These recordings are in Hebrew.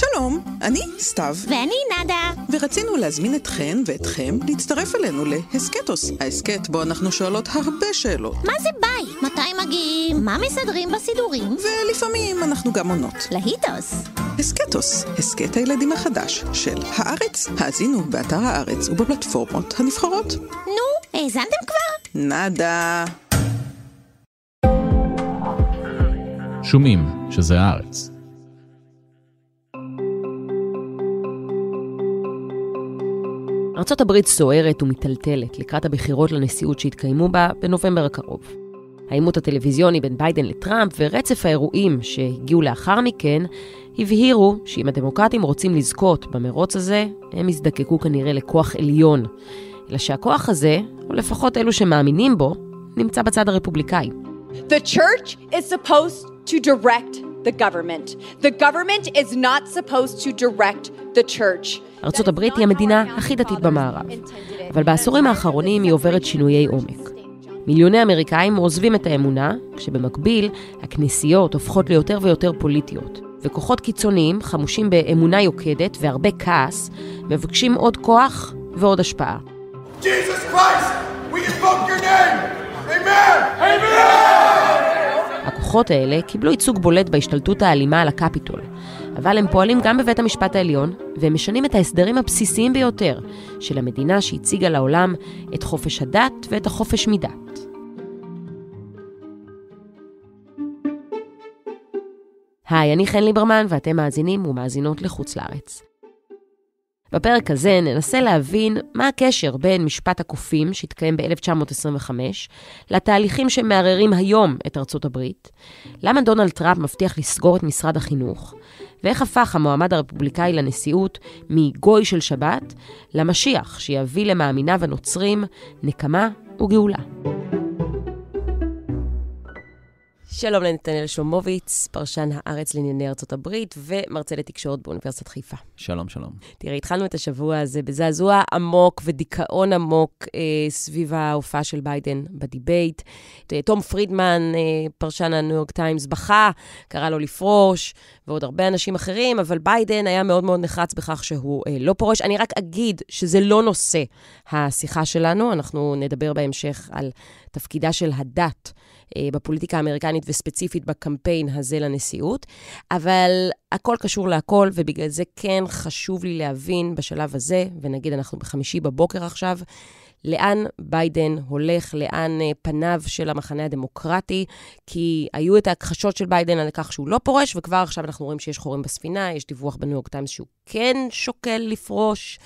שלום, אני סתיו. ואני נדה. ורצינו להזמין אתכן ואתכם להצטרף אלינו להסכתוס, ההסכת בו אנחנו שואלות הרבה שאלות. מה זה בית? מתי מגיעים? מה מסדרים בסידורים? ולפעמים אנחנו גם עונות. להיטוס. הסכתוס, הסכת הילדים החדש של הארץ. האזינו באתר הארץ ובפלטפורמות הנבחרות. נו, האזנתם כבר? נדה. שומעים שזה הארץ. ארצות הברית סוערת ומיטלטלת לקראת הבחירות לנשיאות שהתקיימו בה בנובמבר הקרוב. העימות הטלוויזיוני בין ביידן לטראמפ ורצף האירועים שהגיעו לאחר מכן הבהירו שאם הדמוקרטים רוצים לזכות במרוץ הזה, הם יזדקקו כנראה לכוח עליון. אלא שהכוח הזה, או לפחות אלו שמאמינים בו, נמצא בצד הרפובליקאי. The church is supposed to direct the government. The government is not supposed to direct the church. ארצות הברית היא המדינה הכי דתית במערב, אבל בעשורים האחרונים היא עוברת שינויי עומק. מיליוני אמריקאים עוזבים את האמונה, כשבמקביל הכנסיות הופכות ליותר ויותר פוליטיות, וכוחות קיצוניים, חמושים באמונה יוקדת והרבה כעס, מבקשים עוד כוח ועוד השפעה. Jesus Christ, we invoke your name! Amen! Amen! הכוחות האלה קיבלו ייצוג בולט בהשתלטות האלימה על הקפיטול, אבל הם פועלים גם בבית המשפט העליון, והם משנים את ההסדרים הבסיסיים ביותר של המדינה שהציגה לעולם את חופש הדת ואת החופש מדת. היי, אני חן ליברמן, ואתם מאזינים ומאזינות לחוץ לארץ. בפרק הזה ננסה להבין מה הקשר בין משפט הקופים שהתקיים ב-1925 לתהליכים שמערערים היום את ארצות הברית, למה דונלד טראמפ מבטיח לסגור את משרד החינוך, ואיך הפך המועמד הרפובליקאי לנשיאות מגוי של שבת למשיח שיביא למאמיניו הנוצרים נקמה וגאולה. שלום לנתנאל שומוביץ, פרשן הארץ לענייני ארצות הברית ומרצה לתקשורת באוניברסיטת חיפה. שלום, שלום. תראה, התחלנו את השבוע הזה בזעזוע עמוק ודיכאון עמוק אה, סביב ההופעה של ביידן בדיבייט. אה, תום פרידמן, אה, פרשן הניו יורק טיימס, בכה, קרא לו לפרוש, ועוד הרבה אנשים אחרים, אבל ביידן היה מאוד מאוד נחרץ בכך שהוא אה, לא פורש. אני רק אגיד שזה לא נושא השיחה שלנו, אנחנו נדבר בהמשך על תפקידה של הדת. אה, בפוליטיקה האמריקנית וספציפית בקמפיין הזה לנשיאות, אבל הכל קשור להכל, ובגלל זה כן חשוב לי להבין בשלב הזה, ונגיד אנחנו בחמישי בבוקר עכשיו, לאן ביידן הולך, לאן אה, פניו של המחנה הדמוקרטי, כי היו את ההכחשות של ביידן על כך שהוא לא פורש, וכבר עכשיו אנחנו רואים שיש חורים בספינה, יש דיווח בניו יורק טיימס שהוא כן שוקל לפרוש,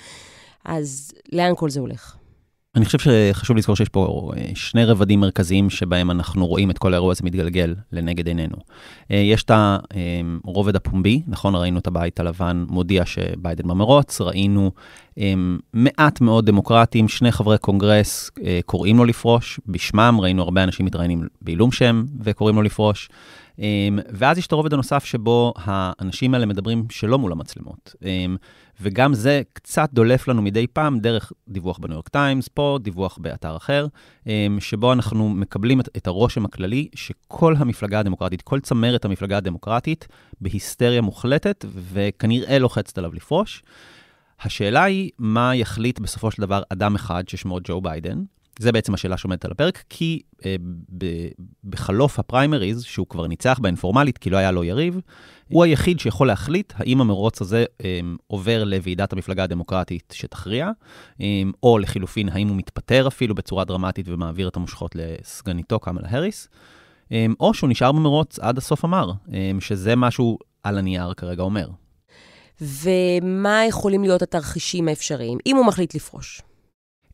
אז לאן כל זה הולך? אני חושב שחשוב לזכור שיש פה אה, שני רבדים מרכזיים שבהם אנחנו רואים את כל האירוע הזה מתגלגל לנגד עינינו. אה, יש את הרובד הפומבי, נכון? ראינו את הבית הלבן מודיע שביידן במרוץ, ראינו אה, מעט מאוד דמוקרטים, שני חברי קונגרס קוראים לו לפרוש בשמם, ראינו הרבה אנשים מתראיינים בעילום שם וקוראים לו לפרוש. ואז יש את הרובד הנוסף שבו האנשים האלה מדברים שלא מול המצלמות. וגם זה קצת דולף לנו מדי פעם דרך דיווח בניו יורק טיימס, פה דיווח באתר אחר, אמ, שבו אנחנו מקבלים את, את הרושם הכללי שכל המפלגה הדמוקרטית, כל צמרת המפלגה הדמוקרטית, בהיסטריה מוחלטת, וכנראה לוחצת עליו לפרוש. השאלה היא, מה יחליט בסופו של דבר אדם אחד ששמו ג'ו ביידן, זה בעצם השאלה שעומדת על הפרק, כי אה, ב, בחלוף הפריימריז, שהוא כבר ניצח בהן פורמלית, כי לא היה לו יריב, הוא היחיד שיכול להחליט האם המרוץ הזה אה, עובר לוועידת המפלגה הדמוקרטית שתכריע, אה, או לחילופין, האם הוא מתפטר אפילו בצורה דרמטית ומעביר את המושכות לסגניתו קמאלה האריס, אה, או שהוא נשאר במרוץ עד הסוף המר, אה, שזה משהו על הנייר כרגע אומר. ומה יכולים להיות התרחישים האפשריים, אם הוא מחליט לפרוש?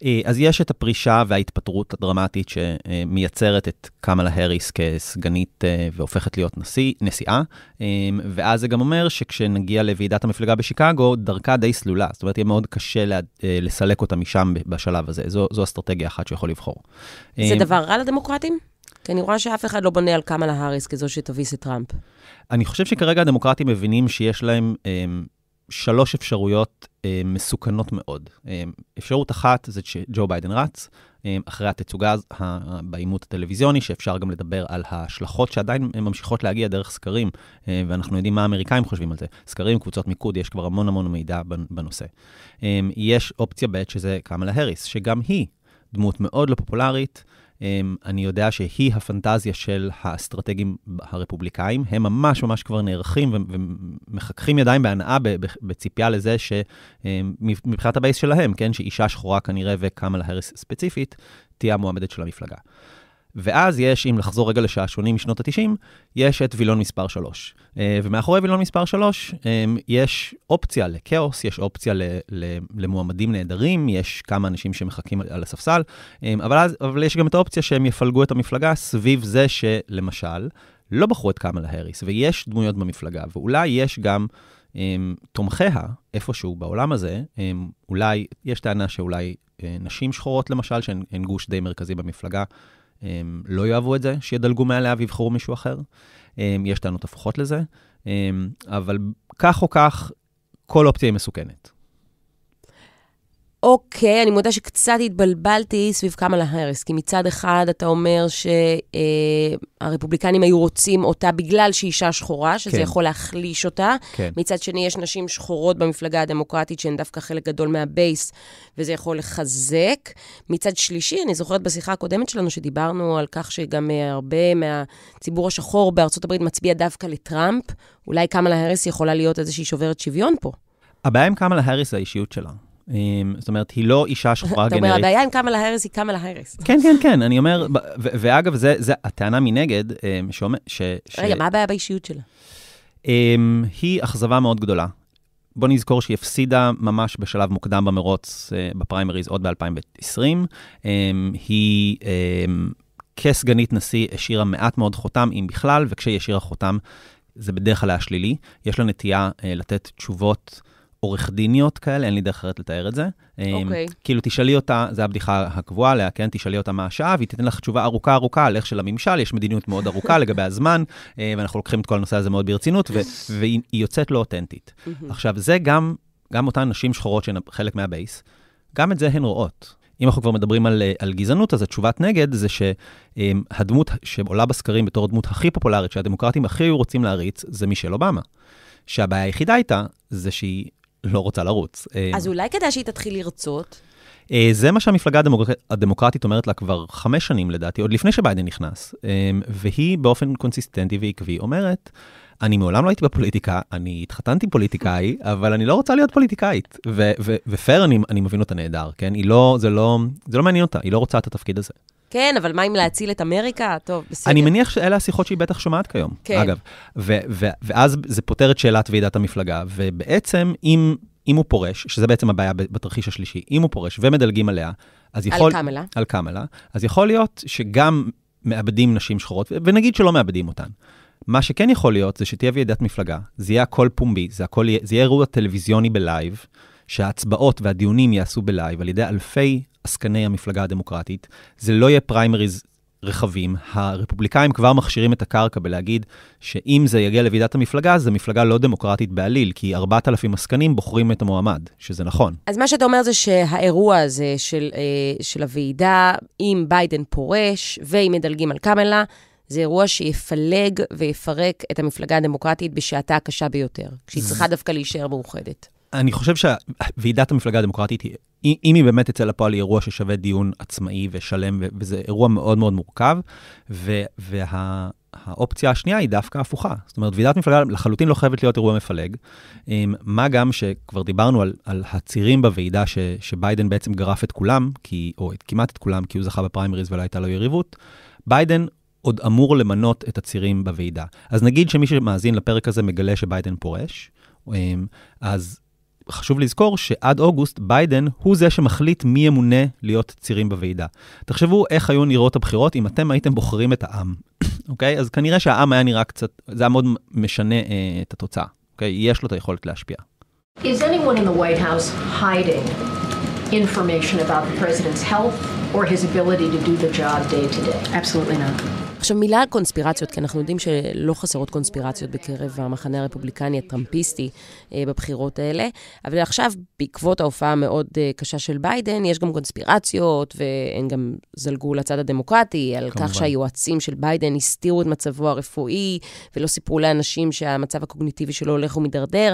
אה, אז יש את הפרישה וההתפטרות הדרמטית שמייצרת את קמאלה האריס כסגנית אה, והופכת להיות נשיא, נשיאה, אה, ואז זה גם אומר שכשנגיע לוועידת המפלגה בשיקגו, דרכה די סלולה, זאת אומרת, יהיה מאוד קשה לה, לסלק אותה משם בשלב הזה. זו, זו אסטרטגיה אחת שיכול לבחור. זה דבר רע לדמוקרטים? כי אני רואה שאף אחד לא בונה על קמאלה האריס כזו שתביס את טראמפ. אני חושב שכרגע הדמוקרטים מבינים שיש להם... שלוש אפשרויות אה, מסוכנות מאוד. אה, אפשרות אחת זה שג'ו ביידן רץ, אה, אחרי התצוגה אה, בעימות הטלוויזיוני, שאפשר גם לדבר על ההשלכות שעדיין ממשיכות להגיע דרך סקרים, אה, ואנחנו יודעים מה האמריקאים חושבים על זה. סקרים, קבוצות מיקוד, יש כבר המון המון מידע בנושא. אה, יש אופציה ב' שזה קמלה האריס, שגם היא דמות מאוד לא פופולרית, אמ, אני יודע שהיא הפנטזיה של האסטרטגים הרפובליקאים. הם ממש ממש כבר נערכים ומחככים ידיים בהנאה בציפייה לזה שמבחינת אמ, הבייס שלהם, כן, שאישה שחורה כנראה וקמאלה האריס ספציפית, תהיה המועמדת של המפלגה. ואז יש, אם לחזור רגע לשעשונים משנות ה-90, יש את וילון מספר 3. אה, ומאחורי וילון מספר 3 אה, יש אופציה לכאוס, יש אופציה למועמדים נהדרים, יש כמה אנשים שמחכים על הספסל, אה, אבל, אז, אבל יש גם את האופציה שהם יפלגו את המפלגה סביב זה שלמשל, לא בחרו את קמאלה האריס, ויש דמויות במפלגה, ואולי יש גם... הם, תומכיה איפשהו בעולם הזה, הם, אולי, יש טענה שאולי נשים שחורות למשל, שהן גוש די מרכזי במפלגה, אמ, לא יאהבו את זה, שידלגו מעליה ויבחרו מישהו אחר. אמ, יש טענות הפוכות לזה, אמ, אבל כך או כך, כל אופציה היא מסוכנת. אוקיי, אני מודה שקצת התבלבלתי סביב קמלה האריס, כי מצד אחד אתה אומר שהרפובליקנים אה, היו רוצים אותה בגלל שהיא אישה שחורה, שזה כן. יכול להחליש אותה. כן. מצד שני, יש נשים שחורות במפלגה הדמוקרטית שהן דווקא חלק גדול מהבייס, וזה יכול לחזק. מצד שלישי, אני זוכרת בשיחה הקודמת שלנו שדיברנו על כך שגם אה, הרבה מהציבור השחור בארצות הברית מצביע דווקא לטראמפ. אולי קמלה האריס יכולה להיות איזושהי שוברת שוויון פה. הבעיה עם קמלה האריס זה האישיות שלה. אמ, זאת אומרת, היא לא אישה שחורה גנרית. אתה אומר, הבעיה עם קמלה האריס היא קמלה האריס. כן, כן, כן, אני אומר, ואגב, זו הטענה מנגד, אמ, ש... רגע, מה הבעיה באישיות שלה? אמ, היא אכזבה מאוד גדולה. בוא נזכור שהיא הפסידה ממש בשלב מוקדם במרוץ אה, בפריימריז עוד ב-2020. היא כסגנית נשיא השאירה מעט מאוד חותם, אם בכלל, וכשהיא השאירה חותם, זה בדרך כלל היה שלילי. יש לה נטייה אה, לתת תשובות. עורך דיניות כאלה, אין לי דרך אחרת לתאר את זה. אמ, אוקיי. Okay. כאילו, תשאלי אותה, זו הבדיחה הקבועה עליה, כן? תשאלי אותה מה השעה, והיא תיתן לך תשובה ארוכה ארוכה על איך של הממשל, יש מדיניות מאוד ארוכה לגבי הזמן, אמ, ואנחנו לוקחים את כל הנושא הזה מאוד ברצינות, והיא יוצאת לא אותנטית. עכשיו, זה גם, גם אותן נשים שחורות שהן חלק מהבייס, גם את זה הן רואות. אם אנחנו כבר מדברים על, אה, על גזענות, אז התשובת נגד זה שהדמות אמ, שעולה בסקרים בתור הדמות הכי פופולרית, שהדמוקרטים הכי היו רוצים להריץ, זה מישל אובמה. שהבעיה היחידה איתה זה שהיא לא רוצה לרוץ. אה, אז אולי כדאי שהיא תתחיל לרצות? אה, זה מה שהמפלגה הדמוק... הדמוקרטית אומרת לה כבר חמש שנים לדעתי, עוד לפני שביידן נכנס. אה, והיא באופן קונסיסטנטי ועקבי אומרת, אני מעולם לא הייתי בפוליטיקה, אני התחתנתי פוליטיקאי, אבל אני לא רוצה להיות פוליטיקאית. ופייר, אני, אני מבין אותה נהדר, כן? היא לא, זה לא, זה לא מעניין אותה, היא לא רוצה את התפקיד הזה. כן, אבל מה אם להציל את אמריקה? טוב, בסדר. אני מניח שאלה השיחות שהיא בטח שומעת כיום, כן. אגב. ו- ו- ואז זה פותר את שאלת ועידת המפלגה, ובעצם אם, אם הוא פורש, שזה בעצם הבעיה בתרחיש השלישי, אם הוא פורש ומדלגים עליה, אז יכול... על קמלה. על קמלה. אז יכול להיות שגם מאבדים נשים שחורות, ונגיד שלא מאבדים אותן. מה שכן יכול להיות זה שתהיה ועידת מפלגה, זה יהיה הכל פומבי, זה, הכל, זה יהיה אירוע טלוויזיוני בלייב, שההצבעות והדיונים יעשו בלייב על ידי אלפי עסקני המפלגה הדמוקרטית, זה לא יהיה פריימריז רחבים. הרפובליקאים כבר מכשירים את הקרקע בלהגיד שאם זה יגיע לוועידת המפלגה, זו מפלגה לא דמוקרטית בעליל, כי 4,000 עסקנים בוחרים את המועמד, שזה נכון. אז מה שאתה אומר זה שהאירוע הזה של, אה, של הוועידה, אם ביידן פורש ואם מדלגים על קמלה, זה אירוע שיפלג ויפרק את המפלגה הדמוקרטית בשעתה הקשה ביותר, כשהיא צריכה דווקא להישאר מאוחדת. אני חושב שוועידת המפלגה הדמוקרטית, אם היא באמת תצא לפועל, היא אירוע ששווה דיון עצמאי ושלם, וזה אירוע מאוד מאוד מורכב, ו, וה... האופציה השנייה היא דווקא הפוכה. זאת אומרת, ועידת מפלגה לחלוטין לא חייבת להיות אירוע מפלג. אמ, מה גם שכבר דיברנו על, על הצירים בוועידה ש, שביידן בעצם גרף את כולם, כי, או את, כמעט את כולם, כי הוא זכה בפריימריז ולא הייתה לו יריבות. ביידן עוד אמור למנות את הצירים בוועידה. אז נגיד שמי שמאזין לפרק הזה מגלה שביידן פורש, אמ, אז חשוב לזכור שעד אוגוסט ביידן הוא זה שמחליט מי ימונה להיות צירים בוועידה. תחשבו איך היו נראות הבחירות אם אתם הייתם בוחרים את העם, אוקיי? אז כנראה שהעם היה נראה קצת, זה היה מאוד משנה אה, את התוצאה, אוקיי? יש לו את היכולת להשפיע. Is anyone in the White House hiding information about the president's health? or his ability to do the job day to day. Absolutely not. עכשיו מילה על קונספירציות, כי אנחנו יודעים שלא חסרות קונספירציות בקרב המחנה הרפובליקני הטראמפיסטי אה, בבחירות האלה, אבל עכשיו, בעקבות ההופעה המאוד אה, קשה של ביידן, יש גם קונספירציות, והן גם זלגו לצד הדמוקרטי, על כמובן. כך שהיועצים של ביידן הסתירו את מצבו הרפואי, ולא סיפרו לאנשים שהמצב הקוגניטיבי שלו הולך ומידרדר.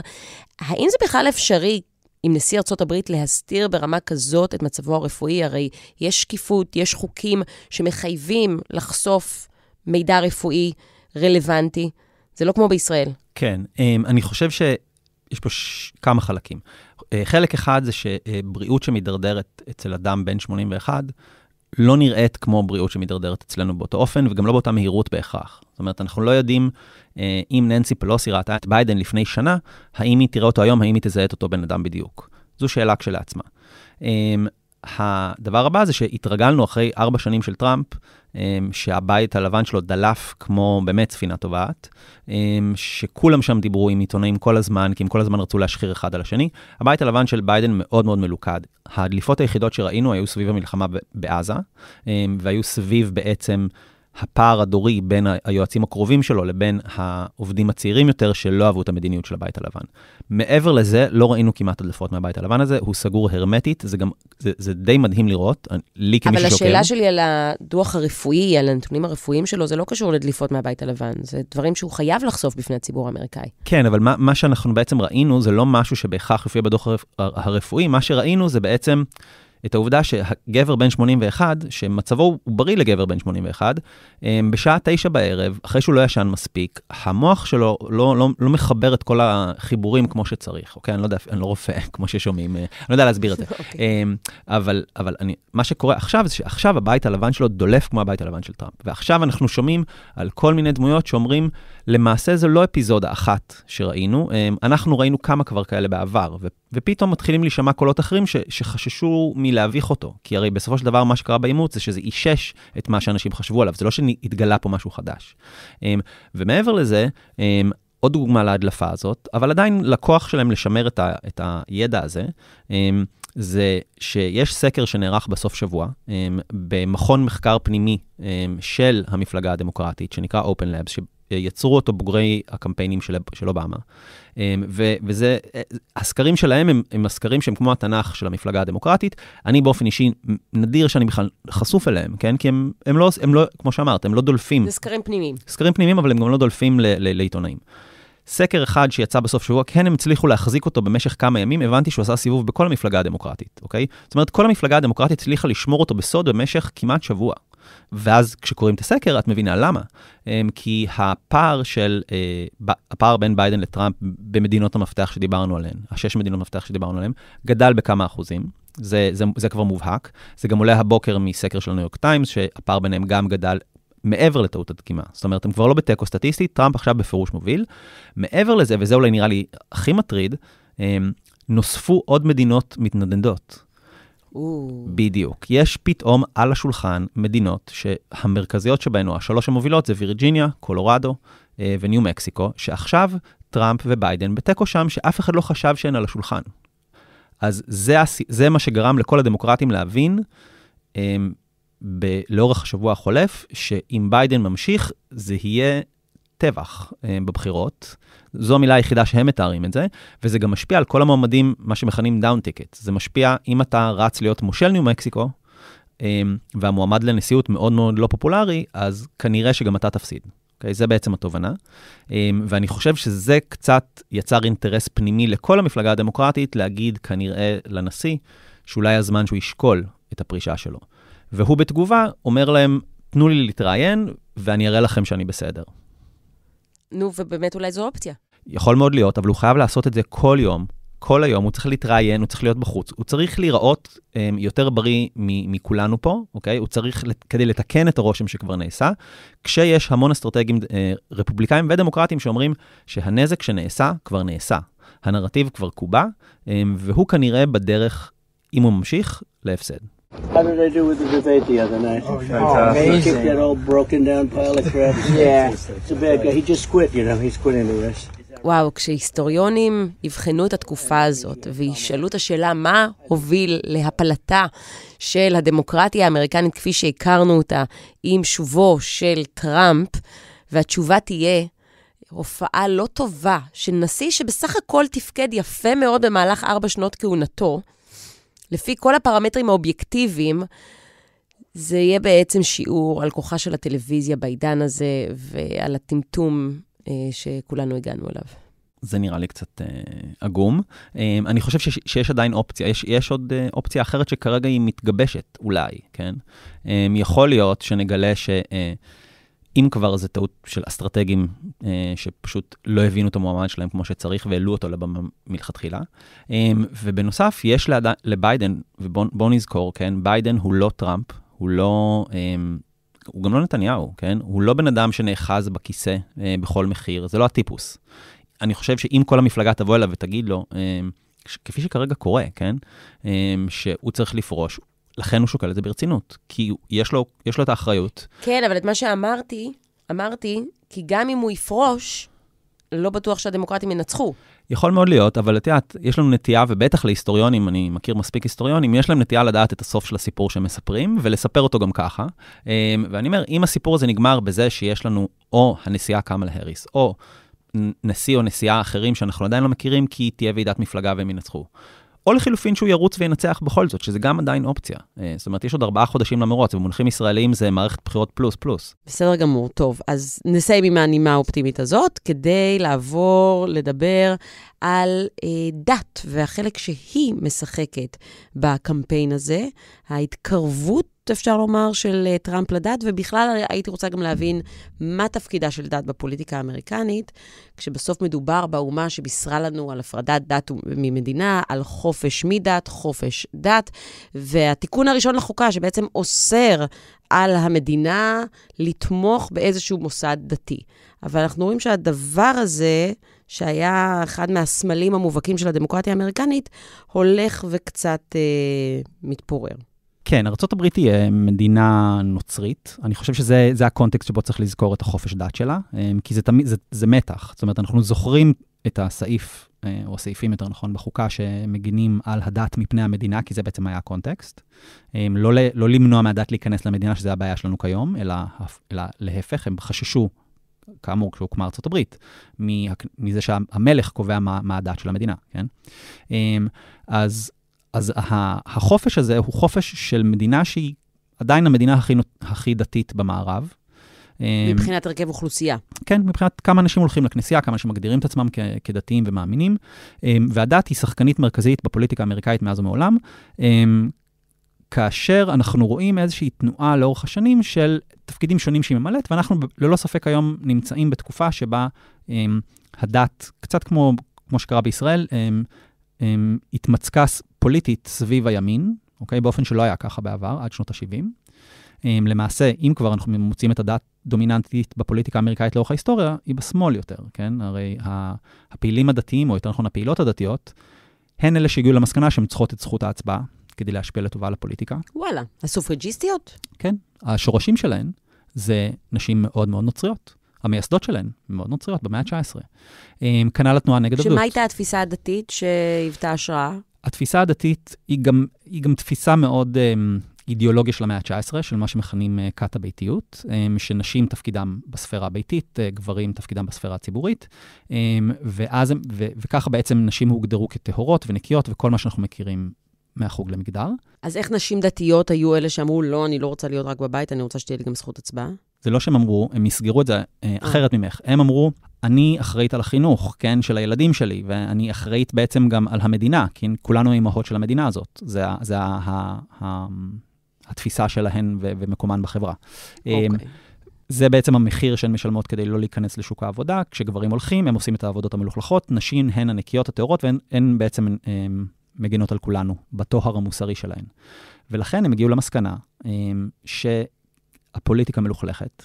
האם זה בכלל אפשרי עם נשיא ארצות הברית להסתיר ברמה כזאת את מצבו הרפואי? הרי יש שקיפות, יש חוקים שמחייבים לחשוף מידע רפואי רלוונטי. זה לא כמו בישראל. כן, אמ, אני חושב שיש פה ש... כמה חלקים. אה, חלק אחד זה שבריאות שמידרדרת אצל אדם בן 81, לא נראית כמו בריאות שמידרדרת אצלנו באותו אופן, וגם לא באותה מהירות בהכרח. זאת אומרת, אנחנו לא יודעים אה, אם ננסי פלוסי ראתה את ביידן לפני שנה, האם היא תראה אותו היום, האם היא תזהה את אותו בן אדם בדיוק. זו שאלה כשלעצמה. אה, הדבר הבא זה שהתרגלנו אחרי ארבע שנים של טראמפ אמ, שהבית הלבן שלו דלף כמו באמת ספינה טובעת, אמ, שכולם שם דיברו עם עיתונאים כל הזמן, כי הם כל הזמן רצו להשחיר אחד על השני. הבית הלבן של ביידן מאוד מאוד מלוכד. הדליפות היחידות שראינו היו סביב המלחמה בעזה, אמ, והיו סביב בעצם... הפער הדורי בין היועצים הקרובים שלו לבין העובדים הצעירים יותר שלא אהבו את המדיניות של הבית הלבן. מעבר לזה, לא ראינו כמעט הדלפות מהבית הלבן הזה, הוא סגור הרמטית, זה גם, זה, זה די מדהים לראות, לי כמי ששוקר. אבל השאלה שלי על הדוח הרפואי, על הנתונים הרפואיים שלו, זה לא קשור לדליפות מהבית הלבן, זה דברים שהוא חייב לחשוף בפני הציבור האמריקאי. כן, אבל מה, מה שאנחנו בעצם ראינו זה לא משהו שבהכרח יופיע בדוח הרפואי, מה שראינו זה בעצם... את העובדה שגבר בן 81, שמצבו הוא בריא לגבר בן 81, אמ, בשעה 9 בערב, אחרי שהוא לא ישן מספיק, המוח שלו לא, לא, לא מחבר את כל החיבורים כמו שצריך, אוקיי? אני לא יודע, אני לא רופא, כמו ששומעים, אה, אני לא יודע להסביר את זה. אוקיי. אמ, אבל, אבל אני, מה שקורה עכשיו, זה שעכשיו הבית הלבן שלו דולף כמו הבית הלבן של טראמפ. ועכשיו אנחנו שומעים על כל מיני דמויות שאומרים, למעשה זו לא אפיזודה אחת שראינו, אה, אנחנו ראינו כמה כבר כאלה בעבר, ו- ופתאום מתחילים להישמע קולות אחרים ש- שחששו מלהביך אותו, כי הרי בסופו של דבר מה שקרה באימוץ זה שזה אישש את מה שאנשים חשבו עליו, זה לא שהתגלה פה משהו חדש. אה, ומעבר לזה, אה, עוד דוגמה להדלפה הזאת, אבל עדיין לקוח שלהם לשמר את, ה- את הידע הזה, זה שיש סקר שנערך בסוף שבוע במכון מחקר פנימי של המפלגה הדמוקרטית, שנקרא Open Labs, יצרו אותו בוגרי הקמפיינים של, של אובמה. אמ, ו, וזה, אה, הסקרים שלהם הם, הם הסקרים שהם כמו התנ"ך של המפלגה הדמוקרטית. אני באופן אישי, נדיר שאני בכלל חשוף אליהם, כן? כי הם, הם, לא, הם לא, כמו שאמרת, הם לא דולפים. זה סקרים פנימיים. סקרים פנימיים, אבל הם גם לא דולפים ל, ל, לעיתונאים. סקר אחד שיצא בסוף שבוע, כן הם הצליחו להחזיק אותו במשך כמה ימים, הבנתי שהוא עשה סיבוב בכל המפלגה הדמוקרטית, אוקיי? זאת אומרת, כל המפלגה הדמוקרטית הצליחה לשמור אותו בסוד במשך כמעט שבוע. ואז כשקוראים את הסקר, את מבינה למה. אמ, כי הפער של, אה, הפער בין ביידן לטראמפ במדינות המפתח שדיברנו עליהן, השש מדינות המפתח שדיברנו עליהן, גדל בכמה אחוזים. זה, זה, זה כבר מובהק. זה גם עולה הבוקר מסקר של הניו יורק טיימס, שהפער ביניהם גם גדל מעבר לטעות הדגימה. זאת אומרת, הם כבר לא בתיקו סטטיסטי, טראמפ עכשיו בפירוש מוביל. מעבר לזה, וזה אולי נראה לי הכי מטריד, אמ, נוספו עוד מדינות מתנדנדות. בדיוק. יש פתאום על השולחן מדינות שהמרכזיות שבהן, או השלוש המובילות, זה וירג'יניה, קולורדו אה, וניו מקסיקו, שעכשיו טראמפ וביידן בתיקו שם, שאף אחד לא חשב שהן על השולחן. אז זה, זה מה שגרם לכל הדמוקרטים להבין הם, אמ, ב- לאורך השבוע החולף, שאם ביידן ממשיך, זה יהיה טבח הם, אמ, בבחירות. זו המילה היחידה שהם מתארים את זה, וזה גם משפיע על כל המועמדים, מה שמכנים דאון טיקט. זה משפיע, אם אתה רץ להיות מושל ניו מקסיקו, אמ, והמועמד לנשיאות מאוד מאוד לא פופולרי, אז כנראה שגם אתה תפסיד. אוקיי? Okay, זה בעצם התובנה. אמ, ואני חושב שזה קצת יצר אינטרס פנימי לכל המפלגה הדמוקרטית להגיד כנראה לנשיא, שאולי הזמן שהוא ישקול את הפרישה שלו. והוא בתגובה אומר להם, תנו לי להתראיין ואני אראה לכם שאני בסדר. נו, ובאמת אולי זו אופציה. יכול מאוד להיות, אבל הוא חייב לעשות את זה כל יום, כל היום, הוא צריך להתראיין, הוא צריך להיות בחוץ, הוא צריך להיראות um, יותר בריא מ- מכולנו פה, אוקיי? הוא צריך, כדי לתקן את הרושם שכבר נעשה, כשיש המון אסטרטגים uh, רפובליקאים ודמוקרטיים שאומרים שהנזק שנעשה כבר נעשה. הנרטיב כבר קובע, um, והוא כנראה בדרך, אם הוא ממשיך, להפסד. How did I do with the debate the other night? Oh, yeah. oh, Amazing. Kicked that old broken down pile of crap. yeah. It's a bad guy. He just quit, you know, he's quitting the rest. וואו, כשהיסטוריונים יבחנו את התקופה הזאת וישאלו את השאלה מה הוביל להפלתה של הדמוקרטיה האמריקנית כפי שהכרנו אותה עם שובו של טראמפ, והתשובה תהיה הופעה לא טובה של נשיא שבסך הכל תפקד יפה מאוד במהלך ארבע שנות כהונתו, לפי כל הפרמטרים האובייקטיביים, זה יהיה בעצם שיעור על כוחה של הטלוויזיה בעידן הזה ועל הטמטום אה, שכולנו הגענו אליו. זה נראה לי קצת אה, עגום. אה, אני חושב שיש, שיש עדיין אופציה, יש, יש עוד אה, אופציה אחרת שכרגע היא מתגבשת, אולי, כן? אה, יכול להיות שנגלה ש... אה, אם כבר, זו טעות של אסטרטגים אה, שפשוט לא הבינו את המועמד שלהם כמו שצריך והעלו אותו לבמה מלכתחילה. אה, ובנוסף, יש לעד... לביידן, ובואו נזכור, כן, ביידן הוא לא טראמפ, הוא לא... אה, הוא גם לא נתניהו, כן? הוא לא בן אדם שנאחז בכיסא אה, בכל מחיר, זה לא הטיפוס. אני חושב שאם כל המפלגה תבוא אליו ותגיד לו, אה, כפי שכרגע קורה, כן? אה, שהוא צריך לפרוש. לכן הוא שוקל את זה ברצינות, כי יש לו, יש לו את האחריות. כן, אבל את מה שאמרתי, אמרתי, כי גם אם הוא יפרוש, לא בטוח שהדמוקרטים ינצחו. יכול מאוד להיות, אבל את יודעת, יש לנו נטייה, ובטח להיסטוריונים, אני מכיר מספיק היסטוריונים, יש להם נטייה לדעת את הסוף של הסיפור שהם מספרים, ולספר אותו גם ככה. אמ, ואני אומר, אם הסיפור הזה נגמר בזה שיש לנו או הנשיאה קמאל האריס, או נשיא או נשיאה אחרים שאנחנו עדיין לא מכירים, כי תהיה ועידת מפלגה והם ינצחו. או לחילופין שהוא ירוץ וינצח בכל זאת, שזה גם עדיין אופציה. אה, זאת אומרת, יש עוד ארבעה חודשים למרוץ, במונחים ישראלים זה מערכת בחירות פלוס פלוס. בסדר גמור, טוב. אז נסיים עם הנימה האופטימית הזאת, כדי לעבור לדבר על אה, דת והחלק שהיא משחקת בקמפיין הזה, ההתקרבות אפשר לומר, של אה, טראמפ לדת, ובכלל אה, הייתי רוצה גם להבין מה תפקידה של דת בפוליטיקה האמריקנית, כשבסוף מדובר באומה שבישרה לנו על הפרדת דת ממדינה, על חופש מדת, חופש דת, והתיקון הראשון לחוקה, שבעצם אוסר על המדינה לתמוך באיזשהו מוסד דתי. אבל אנחנו רואים שהדבר הזה, שהיה אחד מהסמלים המובהקים של הדמוקרטיה האמריקנית, הולך וקצת אה, מתפורר. כן, ארה"ב היא אה, מדינה נוצרית. אני חושב שזה הקונטקסט שבו צריך לזכור את החופש דת שלה, אה, כי זה, תמיד, זה, זה מתח. זאת אומרת, אנחנו זוכרים את הסעיף, אה, או הסעיפים יותר נכון, בחוקה שמגינים על הדת מפני המדינה, כי זה בעצם היה הקונטקסט. לא, לא למנוע מהדת להיכנס למדינה, שזה הבעיה שלנו כיום, אלא, אלא להפך, הם חששו כאמור, כשהוקמה ארצות הברית, מזה שהמלך קובע מה, מה הדת של המדינה, כן? אז אז החופש הזה הוא חופש של מדינה שהיא עדיין המדינה הכי, הכי דתית במערב. אמ, מבחינת הרכב אוכלוסייה. כן, מבחינת כמה אנשים הולכים לכנסייה, כמה אנשים מגדירים את עצמם כ- כדתיים ומאמינים. אמ, והדת היא שחקנית מרכזית בפוליטיקה האמריקאית מאז ומעולם, אמ, כאשר אנחנו רואים איזושהי תנועה לאורך השנים של תפקידים שונים שהיא ממלאת, ואנחנו ללא ספק היום נמצאים בתקופה שבה הדת, קצת כמו, כמו שקרה בישראל, התמצקה פוליטית סביב הימין, אוקיי? באופן שלא היה ככה בעבר, עד שנות ה-70. אמ, למעשה, אם כבר אנחנו מוצאים את הדת דומיננטית בפוליטיקה האמריקאית לאורך ההיסטוריה, היא בשמאל יותר, כן? הרי הפעילים הדתיים, או יותר נכון הפעילות הדתיות, הן אלה שהגיעו למסקנה שהן צריכות את זכות ההצבעה כדי להשפיע לטובה על הפוליטיקה. וואלה, הסופרג'יסטיות? כן, השורשים שלהן זה נשים מאוד מאוד נוצריות. המייסדות שלהן, מאוד נוצריות, במאה ה-19. אמ, כנ"ל התנועה נגד עבדות. שמה הייתה התפיסה הדתית שהיוותה השראה? התפיסה הדתית היא גם, היא גם תפיסה מאוד אמ, אידיאולוגיה של המאה ה-19, של מה שמכנים אה, כת הביתיות, אמ, שנשים תפקידם בספירה הביתית, אה, גברים תפקידם בספירה הציבורית, אמ, ואז, ו, וככה בעצם נשים הוגדרו כטהורות ונקיות וכל מה שאנחנו מכירים מהחוג למגדר. אז איך נשים דתיות היו אלה שאמרו, לא, אני לא רוצה להיות רק בבית, אני רוצה שתהיה לי גם זכות הצבעה? זה לא שהם אמרו, הם יסגרו את זה אה, אה. אחרת ממך. הם אמרו, אני אחראית על החינוך, כן, של הילדים שלי, ואני אחראית בעצם גם על המדינה, כי כולנו אימהות של המדינה הזאת. זה, זה ה, ה, ה, התפיסה שלהן ו, ומקומן בחברה. Okay. אה, אוקיי. זה בעצם המחיר שהן משלמות כדי לא להיכנס לשוק העבודה. כשגברים הולכים, הם עושים את העבודות המלוכלכות, נשים הן הנקיות הטהורות, והן בעצם הם, מגינות על כולנו, בטוהר המוסרי שלהן. ולכן הם הגיעו למסקנה ש... הפוליטיקה מלוכלכת,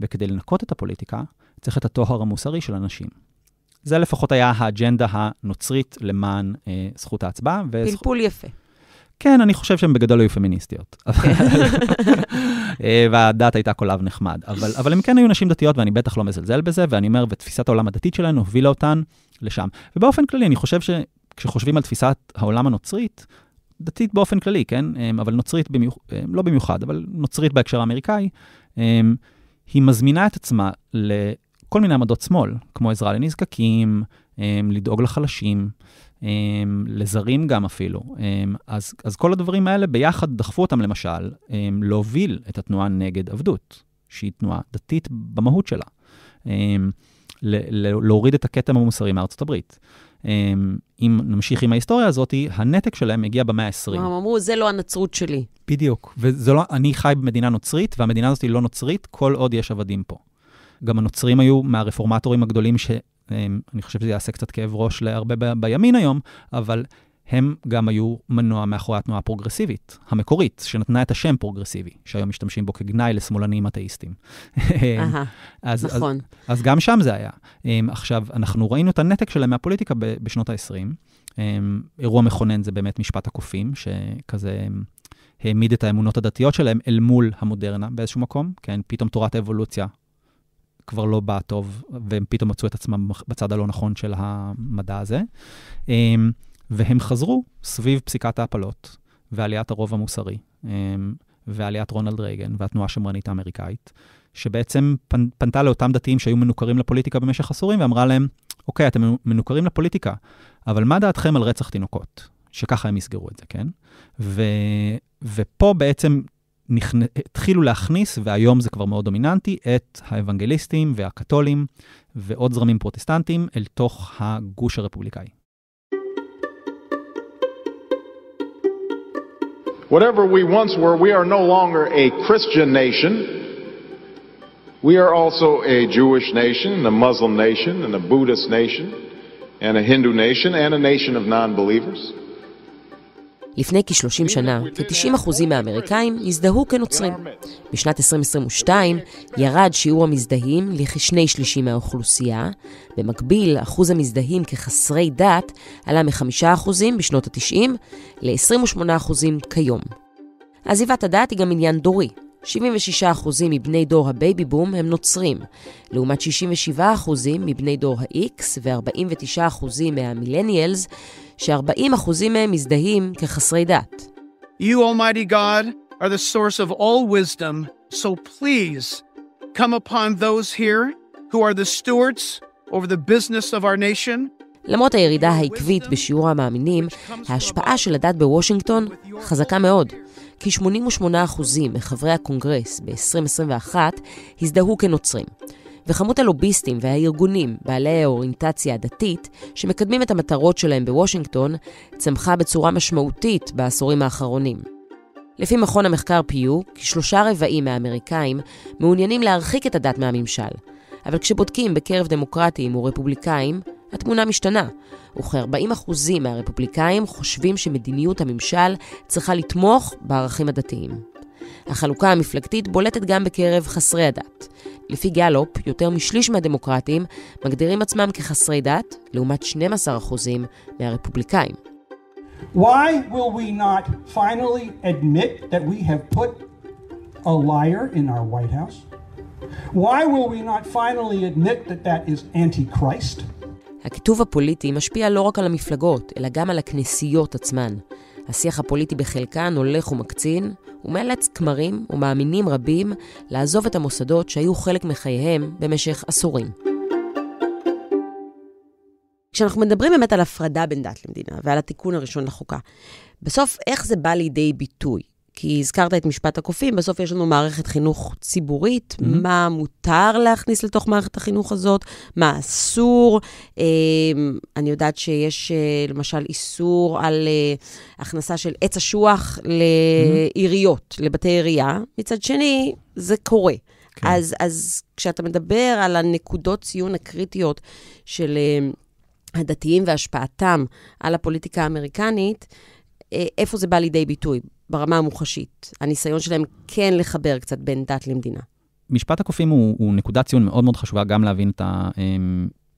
וכדי לנקות את הפוליטיקה, צריך את הטוהר המוסרי של אנשים. זה לפחות היה האג'נדה הנוצרית למען אה, זכות ההצבעה. וזכ... פלפול יפה. כן, אני חושב שהן בגדול היו פמיניסטיות. כן. אה, והדת הייתה קולב נחמד. אבל, אבל הן כן היו נשים דתיות, ואני בטח לא מזלזל בזה, ואני אומר, ותפיסת העולם הדתית שלהן הובילה אותן לשם. ובאופן כללי, אני חושב שכשחושבים על תפיסת העולם הנוצרית, דתית באופן כללי, כן? אמ, אבל נוצרית במיוחד, אמ, לא במיוחד, אבל נוצרית בהקשר האמריקאי, אמ, היא מזמינה את עצמה לכל מיני עמדות שמאל, כמו עזרה לנזקקים, לדאוג לחלשים, לזרים גם אפילו. אז, אז כל הדברים האלה ביחד דחפו אותם, למשל, להוביל את התנועה נגד עבדות, שהיא תנועה דתית במהות שלה. להוריד את הכתם המוסרי מארצות הברית. אמ, אם נמשיך עם ההיסטוריה הזאת, הנתק שלהם הגיע במאה ה-20. הם אמרו, זה לא הנצרות שלי. בדיוק. וזה לא, אני חי במדינה נוצרית, והמדינה הזאת היא לא נוצרית, כל עוד יש עבדים פה. גם הנוצרים היו מהרפורמטורים הגדולים, שאני אמ, חושב שזה יעשה קצת כאב ראש להרבה ב- בימין היום, אבל הם גם היו מנוע מאחורי התנועה הפרוגרסיבית, המקורית, שנתנה את השם פרוגרסיבי, שהיום משתמשים בו כגנאי לשמאלנים אתאיסטים. אהה, נכון. אז, אז גם שם זה היה. אמ, עכשיו, אנחנו ראינו את הנתק שלהם מהפוליטיקה בשנות ה-20. אמ, אירוע מכונן זה באמת משפט הקופים, שכזה אמ, העמיד את האמונות הדתיות שלהם אל מול המודרנה באיזשהו מקום. כן, פתאום תורת האבולוציה כבר לא באה טוב, והם פתאום מצאו את עצמם בצד הלא נכון של המדע הזה. והם חזרו סביב פסיקת ההפלות ועליית הרוב המוסרי, אמ, ועליית רונלד רייגן והתנועה השמרנית האמריקאית, שבעצם פנתה לאותם דתיים שהיו מנוכרים לפוליטיקה במשך עשורים ואמרה להם, אוקיי, אתם מנוכרים לפוליטיקה, אבל מה דעתכם על רצח תינוקות? שככה הם יסגרו את זה, כן? ו, ופה בעצם נכנ... התחילו להכניס, והיום זה כבר מאוד דומיננטי, את האבנגליסטים והקתולים ועוד זרמים פרוטסטנטים אל תוך הגוש הרפובליקאי. Whatever we once were, we are no longer a Christian nation. We are also a Jewish nation, and a Muslim nation, and a Buddhist nation, and a Hindu nation, and a nation of non believers. לפני כ-30 שנה, כ-90% מהאמריקאים הזדהו כנוצרים. בשנת 2022 ירד שיעור המזדהים לכשני שלישים מהאוכלוסייה. במקביל, אחוז המזדהים כחסרי דת עלה מ-5% בשנות ה-90 ל-28% כיום. עזיבת הדת היא גם עניין דורי. 76% מבני דור הבייבי בום הם נוצרים, לעומת 67% מבני דור ה-X ו-49% מהמילניאלס ש-40% מהם מזדהים כחסרי דת. You, Almighty God, are the source of all wisdom, so please come upon those here who are the stewards over the business of our nation. למרות הירידה העקבית בשיעור המאמינים, ההשפעה של הדת בוושינגטון חזקה מאוד. כ-88% מחברי הקונגרס ב-2021 הזדהו כנוצרים. וכמות הלוביסטים והארגונים בעלי האוריינטציה הדתית, שמקדמים את המטרות שלהם בוושינגטון, צמחה בצורה משמעותית בעשורים האחרונים. לפי מכון המחקר פיו, כשלושה רבעים מהאמריקאים מעוניינים להרחיק את הדת מהממשל, אבל כשבודקים בקרב דמוקרטים ורפובליקאים, התמונה משתנה, וכ-40% מהרפובליקאים חושבים שמדיניות הממשל צריכה לתמוך בערכים הדתיים. החלוקה המפלגתית בולטת גם בקרב חסרי הדת. לפי גלופ, יותר משליש מהדמוקרטים מגדירים עצמם כחסרי דת, לעומת 12% מהרפובליקאים. Why will we not finally admit that we have put a liar in our White House? Why will we not finally admit that that is antichrist? הקיטוב הפוליטי משפיע לא רק על המפלגות, אלא גם על הכנסיות עצמן. השיח הפוליטי בחלקן הולך ומקצין, ומאלץ כמרים ומאמינים רבים לעזוב את המוסדות שהיו חלק מחייהם במשך עשורים. כשאנחנו מדברים באמת על הפרדה בין דת למדינה ועל התיקון הראשון לחוקה, בסוף איך זה בא לידי ביטוי? כי הזכרת את משפט הקופים, בסוף יש לנו מערכת חינוך ציבורית, mm-hmm. מה מותר להכניס לתוך מערכת החינוך הזאת, מה אסור. אה, אני יודעת שיש אה, למשל איסור על אה, הכנסה של עץ אשוח mm-hmm. לעיריות, mm-hmm. לבתי עירייה. מצד שני, זה קורה. כן. אז, אז כשאתה מדבר על הנקודות ציון הקריטיות של אה, הדתיים והשפעתם על הפוליטיקה האמריקנית, אה, איפה זה בא לידי ביטוי? ברמה המוחשית. הניסיון שלהם כן לחבר קצת בין דת למדינה. משפט הקופים הוא, הוא נקודת ציון מאוד מאוד חשובה גם להבין את